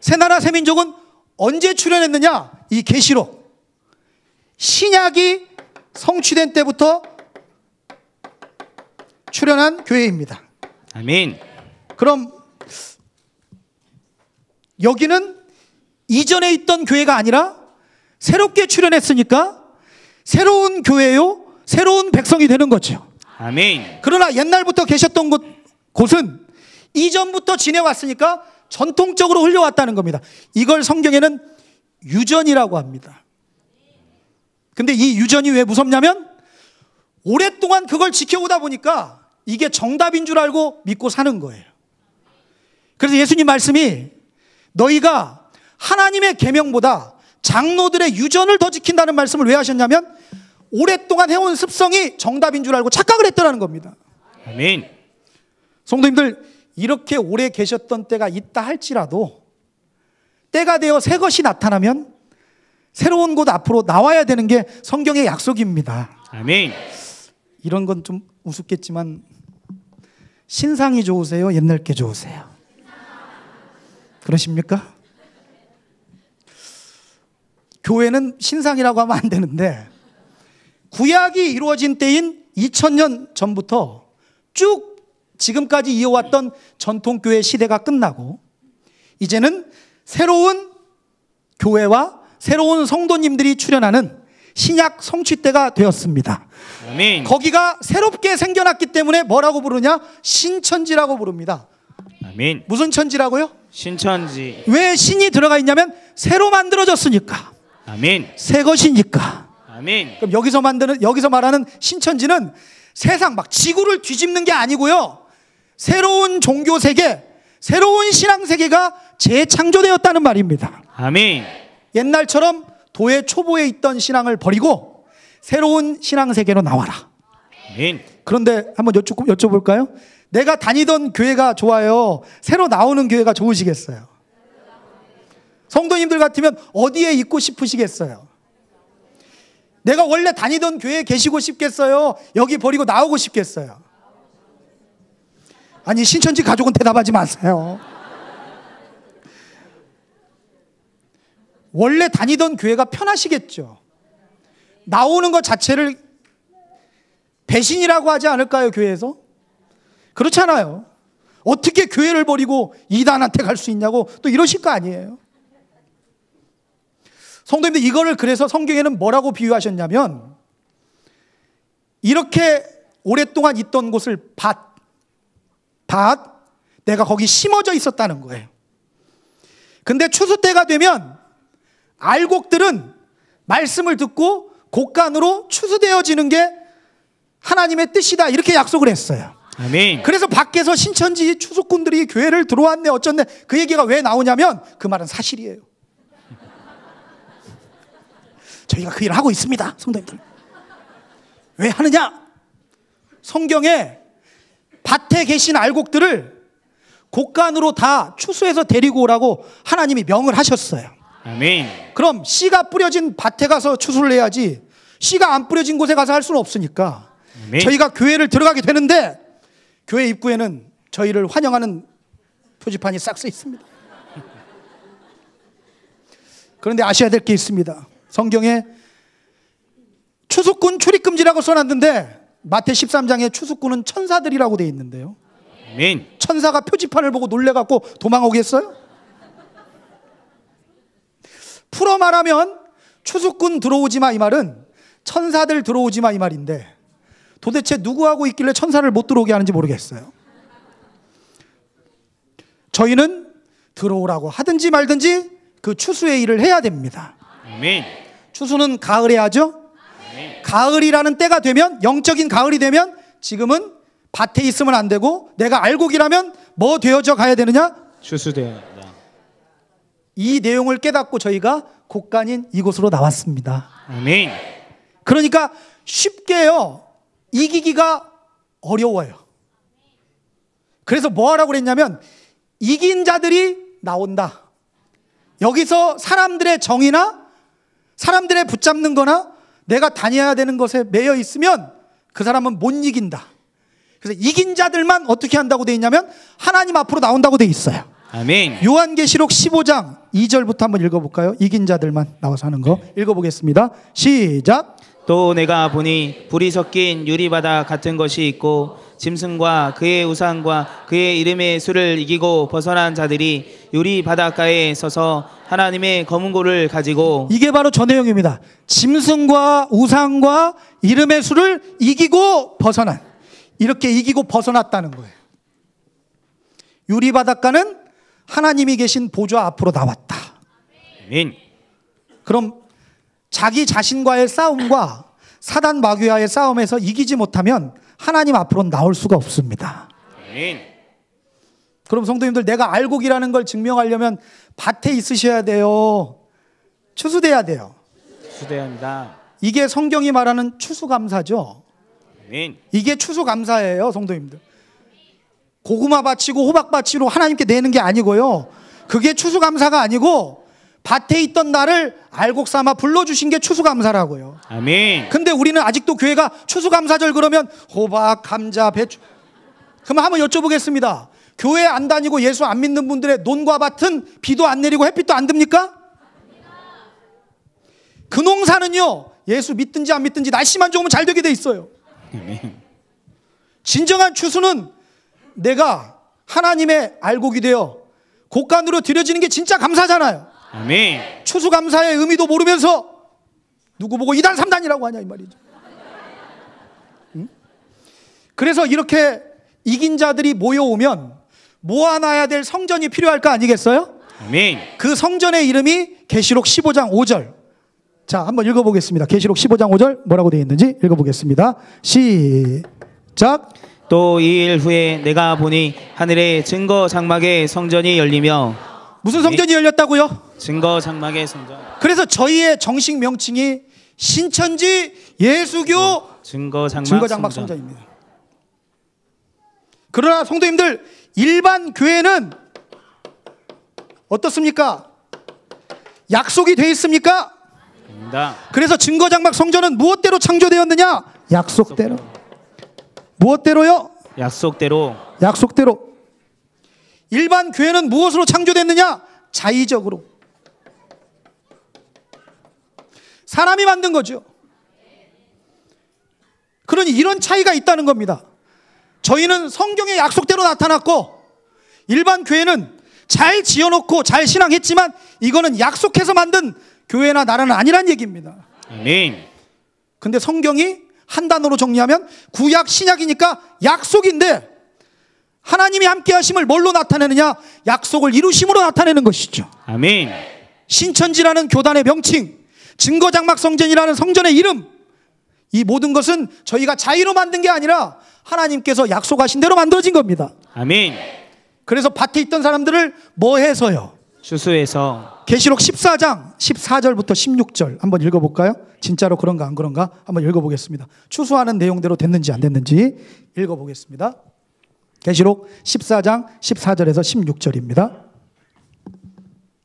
새나라 새민족은 언제 출현했느냐? 이 계시록 신약이 성취된 때부터 출현한 교회입니다. 아멘. 그럼 여기는 이전에 있던 교회가 아니라 새롭게 출현했으니까 새로운 교회요, 새로운 백성이 되는 거죠. 아멘. 그러나 옛날부터 계셨던 곳, 곳은 이전부터 지내왔으니까 전통적으로 흘려왔다는 겁니다. 이걸 성경에는 유전이라고 합니다. 근데 이 유전이 왜 무섭냐면 오랫동안 그걸 지켜오다 보니까 이게 정답인 줄 알고 믿고 사는 거예요. 그래서 예수님 말씀이 너희가 하나님의 계명보다 장로들의 유전을 더 지킨다는 말씀을 왜 하셨냐면 오랫동안 해온 습성이 정답인 줄 알고 착각을 했더라는 겁니다. 아멘. 성도님들 이렇게 오래 계셨던 때가 있다 할지라도 때가 되어 새 것이 나타나면 새로운 곳 앞으로 나와야 되는 게 성경의 약속입니다. 아멘. 이런 건 좀 우습겠지만 신상이 좋으세요? 옛날 게 좋으세요? 그러십니까? 교회는 신상이라고 하면 안 되는데 구약이 이루어진 때인 2000년 전부터 쭉 지금까지 이어왔던 전통교회 시대가 끝나고 이제는 새로운 교회와 새로운 성도님들이 출연하는 신약 성취때가 되었습니다. 아멘. 거기가 새롭게 생겨났기 때문에 뭐라고 부르냐? 신천지라고 부릅니다. 아멘. 무슨 천지라고요? 신천지. 왜 신이 들어가 있냐면 새로 만들어졌으니까. 아멘. 새 것이니까. 아멘. 그럼 여기서 만드는 여기서 말하는 신천지는 세상 막 지구를 뒤집는 게 아니고요. 새로운 종교 세계, 새로운 신앙 세계가 재창조되었다는 말입니다. 아멘. 옛날처럼 도의 초보에 있던 신앙을 버리고 새로운 신앙 세계로 나와라. 아멘. 그런데 한번 여쭤, 여쭤볼까요? 내가 다니던 교회가 좋아요. 새로 나오는 교회가 좋으시겠어요? 성도님들 같으면 어디에 있고 싶으시겠어요? 내가 원래 다니던 교회에 계시고 싶겠어요? 여기 버리고 나오고 싶겠어요? 아니, 신천지 가족은 대답하지 마세요. 원래 다니던 교회가 편하시겠죠. 나오는 것 자체를 배신이라고 하지 않을까요, 교회에서? 그렇잖아요. 어떻게 교회를 버리고 이단한테 갈 수 있냐고 또 이러실 거 아니에요. 성도님들 이거를 그래서 성경에는 뭐라고 비유하셨냐면 이렇게 오랫동안 있던 곳을 밭, 밭, 내가 거기 심어져 있었다는 거예요. 근데 추수 때가 되면 알곡들은 말씀을 듣고 곡간으로 추수되어지는 게 하나님의 뜻이다 이렇게 약속을 했어요. 아멘. 그래서 밖에서 신천지 추수꾼들이 교회를 들어왔네 어쩐네 그 얘기가 왜 나오냐면 그 말은 사실이에요. 저희가 그 일을 하고 있습니다. 성도님들. 왜 하느냐? 성경에 밭에 계신 알곡들을 곡간으로 다 추수해서 데리고 오라고 하나님이 명을 하셨어요. 아멘. 그럼 씨가 뿌려진 밭에 가서 추수를 해야지 씨가 안 뿌려진 곳에 가서 할 수는 없으니까 아멘. 저희가 교회를 들어가게 되는데 교회 입구에는 저희를 환영하는 표지판이 싹써 있습니다. 그런데 아셔야 될 게 있습니다. 성경에 추수꾼 출입금지라고 써놨는데 마태 13장에 추수꾼은 천사들이라고 돼 있는데요. 아멘. 천사가 표지판을 보고 놀래갖고 도망오겠어요? 풀어 말하면 추수꾼 들어오지 마 이 말은 천사들 들어오지 마 이 말인데 도대체 누구하고 있길래 천사를 못 들어오게 하는지 모르겠어요. 저희는 들어오라고 하든지 말든지 그 추수의 일을 해야 됩니다. 아멘. 추수는 가을에 하죠? 가을이라는 때가 되면 영적인 가을이 되면 지금은 밭에 있으면 안 되고 내가 알곡이라면 뭐 되어져 가야 되느냐? 추수되어야 이 내용을 깨닫고 저희가 곡간인 이곳으로 나왔습니다. 아멘. 그러니까 쉽게요. 이기기가 어려워요. 그래서 뭐 하라고 그랬냐면 이긴 자들이 나온다. 여기서 사람들의 정의나 사람들의 붙잡는 거나 내가 다녀야 되는 것에 매여 있으면 그 사람은 못 이긴다. 그래서 이긴 자들만 어떻게 한다고 돼 있냐면 하나님 앞으로 나온다고 돼 있어요. 아멘. 요한계시록 15장 2절부터 한번 읽어볼까요? 이긴 자들만 나와서 하는 거 네. 읽어보겠습니다. 시작. 또 내가 보니 불이 섞인 유리바다 같은 것이 있고 짐승과 그의 우상과 그의 이름의 수를 이기고 벗어난 자들이 유리 바닷가에 서서 하나님의 검은 고를 가지고 이게 바로 저 내용입니다. 짐승과 우상과 이름의 수를 이기고 벗어난 이렇게 이기고 벗어났다는 거예요. 유리 바닷가는 하나님이 계신 보좌 앞으로 나왔다. 아멘. 그럼 자기 자신과의 싸움과 사단 마귀와의 싸움에서 이기지 못하면 하나님 앞으로 나올 수가 없습니다. 그럼 성도님들 내가 알곡이라는 걸 증명하려면 밭에 있으셔야 돼요. 추수돼야 돼요. 추수돼야 합니다. 이게 성경이 말하는 추수감사죠. 이게 추수감사예요, 성도님들. 고구마 바치고 호박 바치로 하나님께 내는 게 아니고요. 그게 추수감사가 아니고 밭에 있던 나를 알곡 삼아 불러주신 게 추수감사라고요. 아멘. 근데 우리는 아직도 교회가 추수감사절 그러면 호박, 감자, 배추. 그럼 한번 여쭤보겠습니다. 교회 안 다니고 예수 안 믿는 분들의 논과 밭은 비도 안 내리고 햇빛도 안 듭니까? 그 농사는요, 예수 믿든지 안 믿든지 날씨만 좋으면 잘 되게 돼 있어요. 진정한 추수는 내가 하나님의 알곡이 되어 곡간으로 들여지는 게 진짜 감사잖아요. 아멘. 추수감사의 의미도 모르면서 누구 보고 이단 3단이라고 하냐 이 말이죠. 그래서 이렇게 이긴 자들이 모여오면 모아놔야 될 성전이 필요할 거 아니겠어요? 아멘. 그 성전의 이름이 계시록 15장 5절. 자, 한번 읽어 보겠습니다. 계시록 15장 5절 뭐라고 되어 있는지 읽어 보겠습니다. 시작. 또 이 일 후에 내가 보니 하늘의 증거 장막에 성전이 열리며 무슨 성전이 열렸다고요? 증거 장막의 성전. 그래서 저희의 정식 명칭이 신천지 예수교 네, 증거 장막, 증거 장막 성전. 입니다 그러나 성도님들 일반 교회는 어떻습니까? 약속이 돼 있습니까? 아닙니다. 그래서 증거 장막 성전은 무엇대로 창조되었느냐? 약속대로. 무엇대로요? 약속대로. 약속대로. 일반 교회는 무엇으로 창조됐느냐? 자의적으로. 사람이 만든 거죠. 그러니 이런 차이가 있다는 겁니다. 저희는 성경의 약속대로 나타났고 일반 교회는 잘 지어놓고 잘 신앙했지만 이거는 약속해서 만든 교회나 나라는 아니란 얘기입니다. 아멘. 근데 성경이 한 단어로 정리하면 구약 신약이니까 약속인데 하나님이 함께 하심을 뭘로 나타내느냐? 약속을 이루심으로 나타내는 것이죠. 아멘. 신천지라는 교단의 명칭 증거장막 성전이라는 성전의 이름, 이 모든 것은 저희가 자유로 만든 게 아니라 하나님께서 약속하신 대로 만들어진 겁니다. 아멘. 그래서 밭에 있던 사람들을 뭐 해서요? 주수해서. 계시록 14장 14절부터 16절 한번 읽어 볼까요? 진짜로 그런가 안 그런가? 한번 읽어 보겠습니다. 추수하는 내용대로 됐는지 안 됐는지 읽어 보겠습니다. 계시록 14장 14절에서 16절입니다.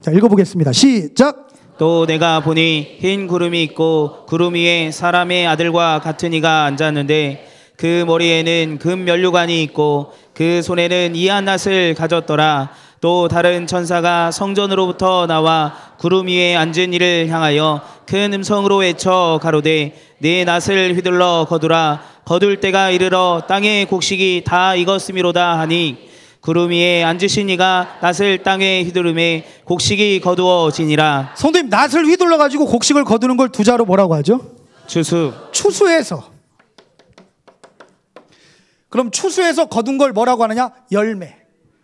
자, 읽어 보겠습니다. 시작. 또 내가 보니 흰 구름이 있고 구름 위에 사람의 아들과 같은 이가 앉았는데 그 머리에는 금 면류관이 있고 그 손에는 이안낫을 가졌더라. 또 다른 천사가 성전으로부터 나와 구름 위에 앉은 이를 향하여 큰 음성으로 외쳐 가로되 네 낫을 휘둘러 거두라 거둘 때가 이르러 땅의 곡식이 다 익었음이로다 하니 구름 위에 앉으시니가 낫을 땅에 휘두르매 곡식이 거두어지니라. 성도님 낫을 휘둘러 가지고 곡식을 거두는 걸 두 자로 뭐라고 하죠? 추수. 추수해서. 그럼 추수해서 거둔 걸 뭐라고 하느냐? 열매.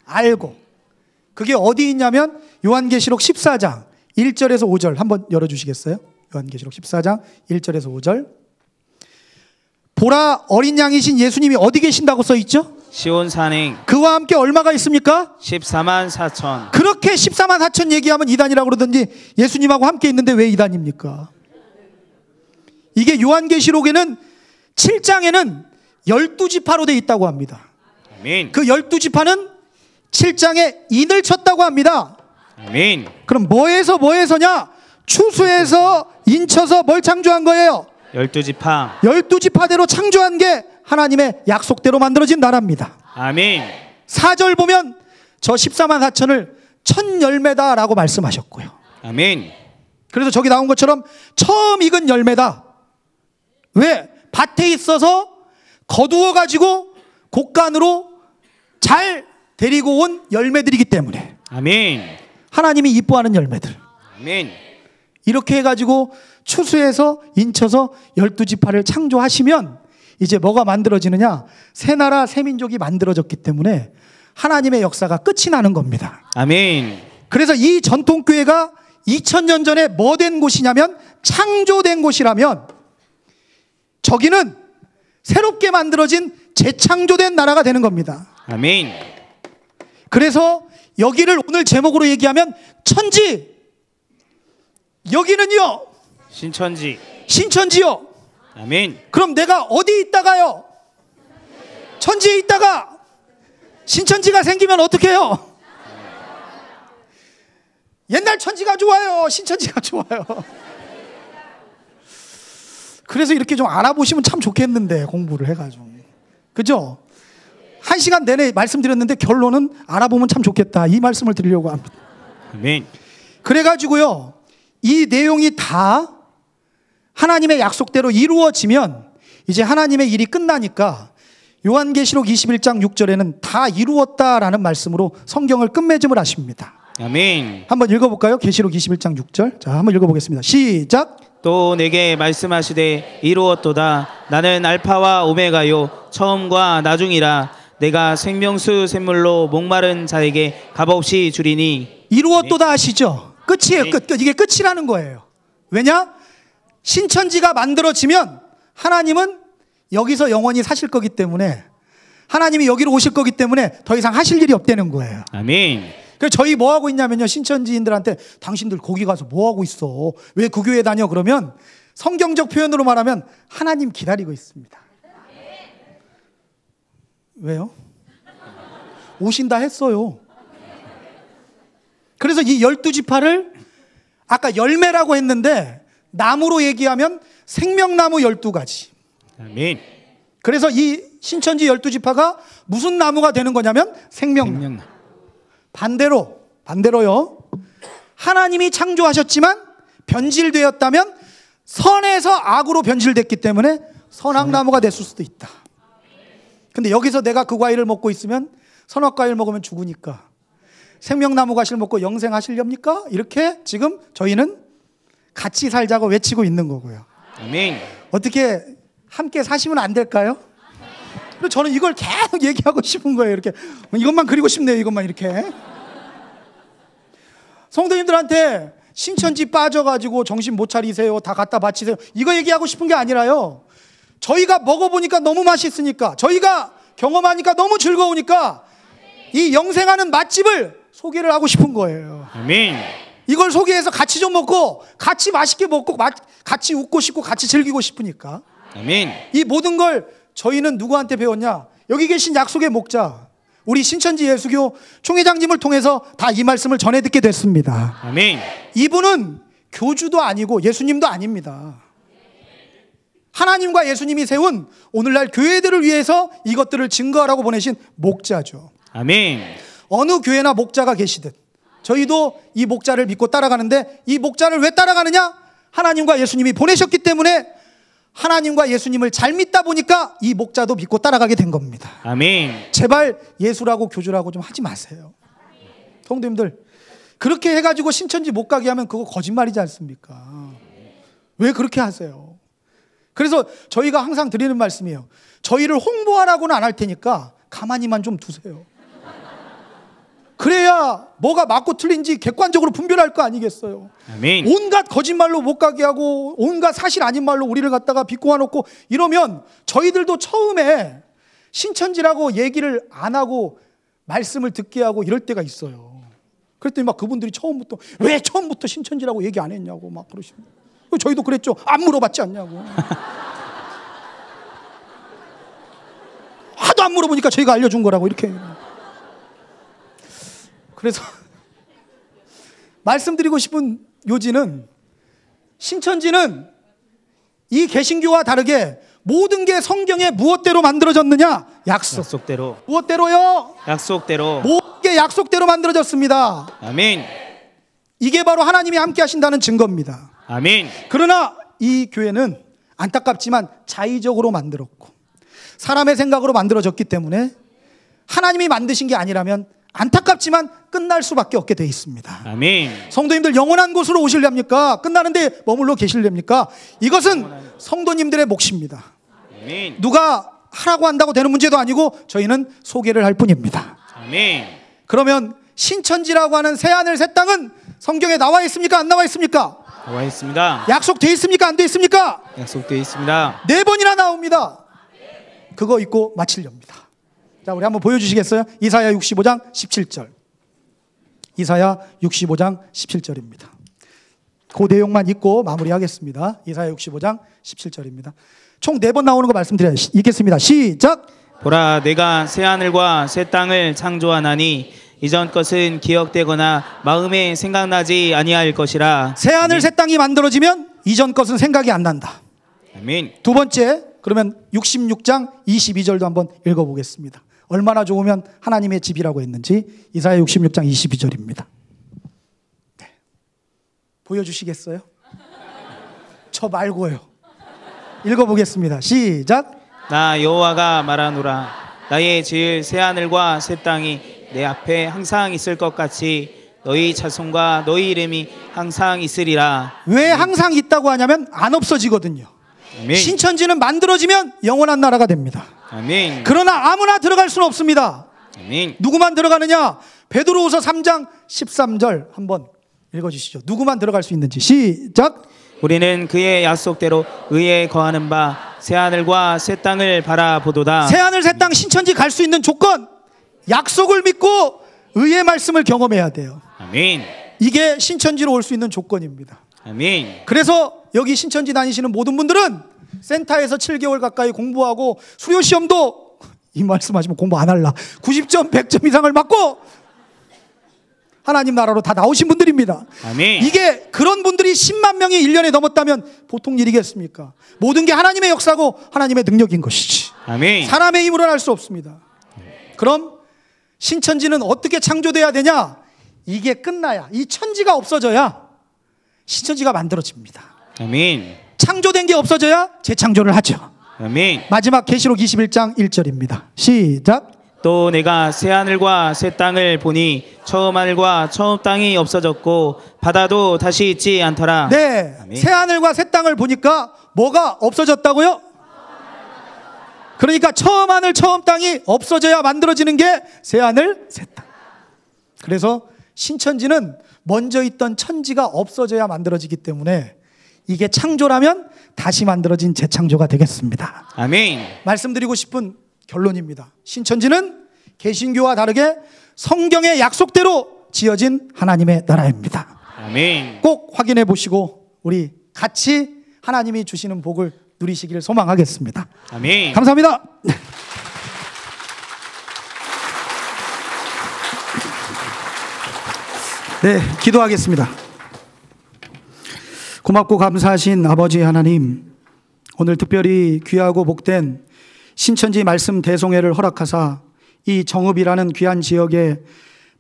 알고. 그게 어디 있냐면 요한계시록 14장 1절에서 5절 한번 열어 주시겠어요? 요한계시록 14장 1절에서 5절. 보라 어린 양이신 예수님이 어디 계신다고 써 있죠? 시온 산행 그와 함께 얼마가 있습니까? 14만 4천 그렇게 14만 4천 얘기하면 이단이라고 그러든지 예수님하고 함께 있는데 왜 이단입니까? 이게 요한계시록에는 7장에는 12지파로 돼 있다고 합니다 아멘. 그 12지파는 7장에 인을 쳤다고 합니다 아멘. 그럼 뭐에서 뭐에서냐? 추수에서 인쳐서 뭘 창조한 거예요? 12지파 12지파대로 창조한 게 하나님의 약속대로 만들어진 나라입니다. 아멘. 4절 보면 저 14만 4천을 천 열매다라고 말씀하셨고요. 아멘. 그래서 저기 나온 것처럼 처음 익은 열매다. 왜? 밭에 있어서 거두어 가지고 곡간으로 잘 데리고 온 열매들이기 때문에. 아멘. 하나님이 이뻐하는 열매들. 아멘. 이렇게 해가지고 추수해서 인쳐서 열두 지파를 창조하시면 이제 뭐가 만들어지느냐? 새 나라, 새 민족이 만들어졌기 때문에 하나님의 역사가 끝이 나는 겁니다. 아멘. 그래서 이 전통교회가 2000년 전에 뭐 된 곳이냐면 창조된 곳이라면 저기는 새롭게 만들어진 재창조된 나라가 되는 겁니다. 아멘. 그래서 여기를 오늘 제목으로 얘기하면 천지 여기는요 신천지 신천지요 아멘. 그럼 내가 어디 있다가요? 천지에 있다가 신천지가 생기면 어떻게 해요? 옛날 천지가 좋아요. 신천지가 좋아요. 그래서 이렇게 좀 알아보시면 참 좋겠는데 공부를 해가지고 그죠? 한 시간 내내 말씀드렸는데 결론은 알아보면 참 좋겠다 이 말씀을 드리려고 합니다. 아멘. 그래가지고요 이 내용이 다 하나님의 약속대로 이루어지면 이제 하나님의 일이 끝나니까 요한계시록 21장 6절에는 다 이루었다라는 말씀으로 성경을 끝맺음을 하십니다. 아멘. 한번 읽어볼까요? 계시록 21장 6절. 자, 한번 읽어보겠습니다. 시작. 또 내게 말씀하시되 이루었도다. 나는 알파와 오메가요 처음과 나중이라. 내가 생명수 샘물로 목마른 자에게 값없이 주리니 이루었도다 하시죠. 끝이에요. 네. 끝. 이게 끝이라는 거예요. 왜냐? 신천지가 만들어지면 하나님은 여기서 영원히 사실 거기 때문에 하나님이 여기로 오실 거기 때문에 더 이상 하실 일이 없다는 거예요. 아멘. 그 저희 뭐 하고 있냐면요. 신천지인들한테 당신들 거기 가서 뭐 하고 있어? 왜 그 교회 다녀? 그러면 성경적 표현으로 말하면 하나님 기다리고 있습니다. 왜요? 오신다 했어요. 그래서 이 열두 지파를 아까 열매라고 했는데 나무로 얘기하면 생명나무 12가지. 아멘. 그래서 이 신천지 12지파가 무슨 나무가 되는 거냐면 생명나무. 생명나무. 반대로 반대로요. 하나님이 창조하셨지만 변질되었다면 선에서 악으로 변질됐기 때문에 선악나무가 됐을 수도 있다. 근데 여기서 내가 그 과일을 먹고 있으면 선악과일 먹으면 죽으니까 생명나무 과실 먹고 영생하실렵니까? 이렇게 지금 저희는 같이 살자고 외치고 있는 거고요. 아멘. 어떻게 함께 사시면 안 될까요? 그 저는 이걸 계속 얘기하고 싶은 거예요. 이렇게 이것만 그리고 싶네요. 이것만 이렇게. 성도님들한테 신천지 빠져가지고 정신 못 차리세요. 다 갖다 바치세요. 이거 얘기하고 싶은 게 아니라요. 저희가 먹어보니까 너무 맛있으니까, 저희가 경험하니까 너무 즐거우니까, 이 영생하는 맛집을 소개를 하고 싶은 거예요. 아멘. 이걸 소개해서 같이 좀 먹고 같이 맛있게 먹고 마, 같이 웃고 싶고 같이 즐기고 싶으니까. 아멘. 이 모든 걸 저희는 누구한테 배웠냐? 여기 계신 약속의 목자 우리 신천지 예수교 총회장님을 통해서 다 이 말씀을 전해 듣게 됐습니다. 아멘. 이분은 교주도 아니고 예수님도 아닙니다. 하나님과 예수님이 세운 오늘날 교회들을 위해서 이것들을 증거하라고 보내신 목자죠. 아멘. 어느 교회나 목자가 계시듯 저희도 이 목자를 믿고 따라가는데 이 목자를 왜 따라가느냐? 하나님과 예수님이 보내셨기 때문에 하나님과 예수님을 잘 믿다 보니까 이 목자도 믿고 따라가게 된 겁니다. 아멘. 제발 예수라고 교주라고 좀 하지 마세요. 성도님들 그렇게 해가지고 신천지 못 가게 하면 그거 거짓말이지 않습니까? 왜 그렇게 하세요? 그래서 저희가 항상 드리는 말씀이에요. 저희를 홍보하라고는 안 할 테니까 가만히만 좀 두세요. 그래야 뭐가 맞고 틀린지 객관적으로 분별할 거 아니겠어요. 아멘. 온갖 거짓말로 못 가게 하고 온갖 사실 아닌 말로 우리를 갖다가 비꼬아 놓고 이러면 저희들도 처음에 신천지라고 얘기를 안 하고 말씀을 듣게 하고 이럴 때가 있어요. 그랬더니 막 그분들이 처음부터 왜 처음부터 신천지라고 얘기 안 했냐고 막 그러십니다. 저희도 그랬죠. 안 물어봤지 않냐고. 하도 안 물어보니까 저희가 알려준 거라고 이렇게. 그래서 말씀드리고 싶은 요지는 신천지는 이 개신교와 다르게 모든 게 성경의 무엇대로 만들어졌느냐? 약속. 약속대로. 무엇대로요? 약속대로. 모든 게 약속대로 만들어졌습니다. 아멘. 이게 바로 하나님이 함께 하신다는 증거입니다. 아멘. 그러나 이 교회는 안타깝지만 자의적으로 만들었고 사람의 생각으로 만들어졌기 때문에 하나님이 만드신 게 아니라면 안타깝지만 끝날 수밖에 없게 돼 있습니다. 아멘. 성도님들 영원한 곳으로 오실렵니까? 끝나는데 머물러 계실렵니까? 이것은 성도님들의 몫입니다. 아멘. 누가 하라고 한다고 되는 문제도 아니고 저희는 소개를 할 뿐입니다. 아멘. 그러면 신천지라고 하는 새 하늘 새 땅은 성경에 나와 있습니까? 안 나와 있습니까? 나와 있습니다. 약속돼 있습니까? 안 돼 있습니까? 약속돼 있습니다. 네 번이나 나옵니다. 그거 읽고 마치렵니다. 자, 우리 한번 보여주시겠어요? 이사야 65장 17절. 이사야 65장 17절입니다. 그 내용만 읽고 마무리하겠습니다. 이사야 65장 17절입니다. 총 네 번 나오는 거 말씀드려요. 읽겠습니다. 시작. 보라 내가 새 하늘과 새 땅을 창조하나니 이전 것은 기억되거나 마음에 생각나지 아니할 것이라. 새 하늘 새 땅이 만들어지면 이전 것은 생각이 안 난다. 아멘. 두 번째 그러면 66장 22절도 한번 읽어보겠습니다. 얼마나 좋으면 하나님의 집이라고 했는지 이사야 66장 22절입니다. 네. 보여주시겠어요? 저 말고요. 읽어보겠습니다. 시작. 나 여호와가 말하노라 나의 지을 새 하늘과 새 땅이 내 앞에 항상 있을 것 같이 너희 자손과 너희 이름이 항상 있으리라. 왜 항상 있다고 하냐면 안 없어지거든요. 신천지는 만들어지면 영원한 나라가 됩니다. 아멘. 그러나 아무나 들어갈 수는 없습니다. 아멘. 누구만 들어가느냐? 베드로후서 3장 13절 한번 읽어 주시죠. 누구만 들어갈 수 있는지. 시작. 우리는 그의 약속대로 의에 거하는 바 새 하늘과 새 땅을 바라보도다. 새 하늘 새 땅 신천지 갈 수 있는 조건 약속을 믿고 의의 말씀을 경험해야 돼요. 아멘. 이게 신천지로 올 수 있는 조건입니다. 아멘. 그래서 여기 신천지 다니시는 모든 분들은 센터에서 7개월 가까이 공부하고 수료 시험도 이 말씀하시면 공부 안 할라. 90점, 100점 이상을 맞고 하나님 나라로 다 나오신 분들입니다. 아멘. 이게 그런 분들이 10만 명이 1년에 넘었다면 보통 일이겠습니까? 모든 게 하나님의 역사고 하나님의 능력인 것이지. 아멘. 사람의 힘으로는 할 수 없습니다. 그럼 신천지는 어떻게 창조돼야 되냐? 이게 끝나야 이 천지가 없어져야 신천지가 만들어집니다. 아멘. 창조된 게 없어져야 재창조를 하죠. 아멘. 마지막 계시록 21장 1절입니다. 시작. 또 내가 새 하늘과 새 땅을 보니 처음 하늘과 처음 땅이 없어졌고 바다도 다시 있지 않더라. 네. 새 하늘과 새 땅을 보니까 뭐가 없어졌다고요? 그러니까 처음 하늘 처음 땅이 없어져야 만들어지는 게 새 하늘 새 땅. 그래서 신천지는 먼저 있던 천지가 없어져야 만들어지기 때문에 이게 창조라면 다시 만들어진 재창조가 되겠습니다. 아멘. 말씀드리고 싶은 결론입니다. 신천지는 개신교와 다르게 성경의 약속대로 지어진 하나님의 나라입니다. 아멘. 꼭 확인해 보시고 우리 같이 하나님이 주시는 복을 누리시기를 소망하겠습니다. 아멘. 감사합니다. 네, 기도하겠습니다. 고맙고 감사하신 아버지 하나님, 오늘 특별히 귀하고 복된 신천지 말씀 대송회를 허락하사 이 정읍이라는 귀한 지역에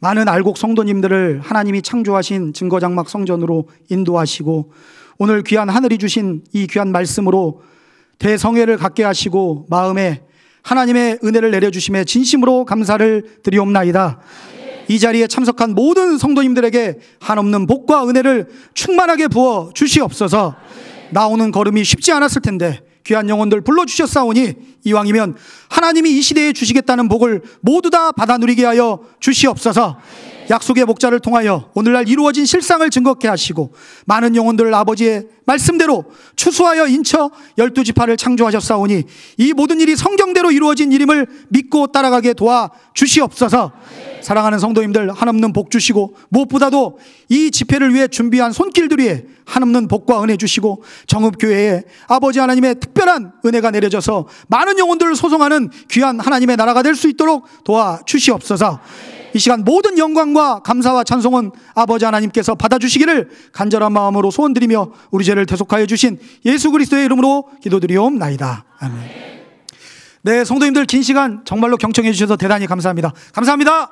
많은 알곡 성도님들을 하나님이 창조하신 증거장막 성전으로 인도하시고 오늘 귀한 하늘이 주신 이 귀한 말씀으로 대성회를 갖게 하시고 마음에 하나님의 은혜를 내려주심에 진심으로 감사를 드리옵나이다. 이 자리에 참석한 모든 성도님들에게 한없는 복과 은혜를 충만하게 부어 주시옵소서. 나오는 걸음이 쉽지 않았을 텐데 귀한 영혼들 불러주셨사오니 이왕이면 하나님이 이 시대에 주시겠다는 복을 모두 다 받아 누리게 하여 주시옵소서. 약속의 목자를 통하여 오늘날 이루어진 실상을 증거케 하시고 많은 영혼들을 아버지의 말씀대로 추수하여 인처 열두 지파를 창조하셨사오니 이 모든 일이 성경대로 이루어진 일임을 믿고 따라가게 도와 주시옵소서. 사랑하는 성도님들 한없는 복 주시고 무엇보다도 이 집회를 위해 준비한 손길들 이에 한없는 복과 은혜 주시고 정읍교회에 아버지 하나님의 특별한 은혜가 내려져서 많은 영혼들을 소송하는 귀한 하나님의 나라가 될 수 있도록 도와 주시옵소서. 이 시간 모든 영광과 감사와 찬송은 아버지 하나님께서 받아주시기를 간절한 마음으로 소원드리며 우리 죄를 대속하여 주신 예수 그리스도의 이름으로 기도드리옵나이다. 아멘. 네, 성도님들 긴 시간 정말로 경청해 주셔서 대단히 감사합니다. 감사합니다.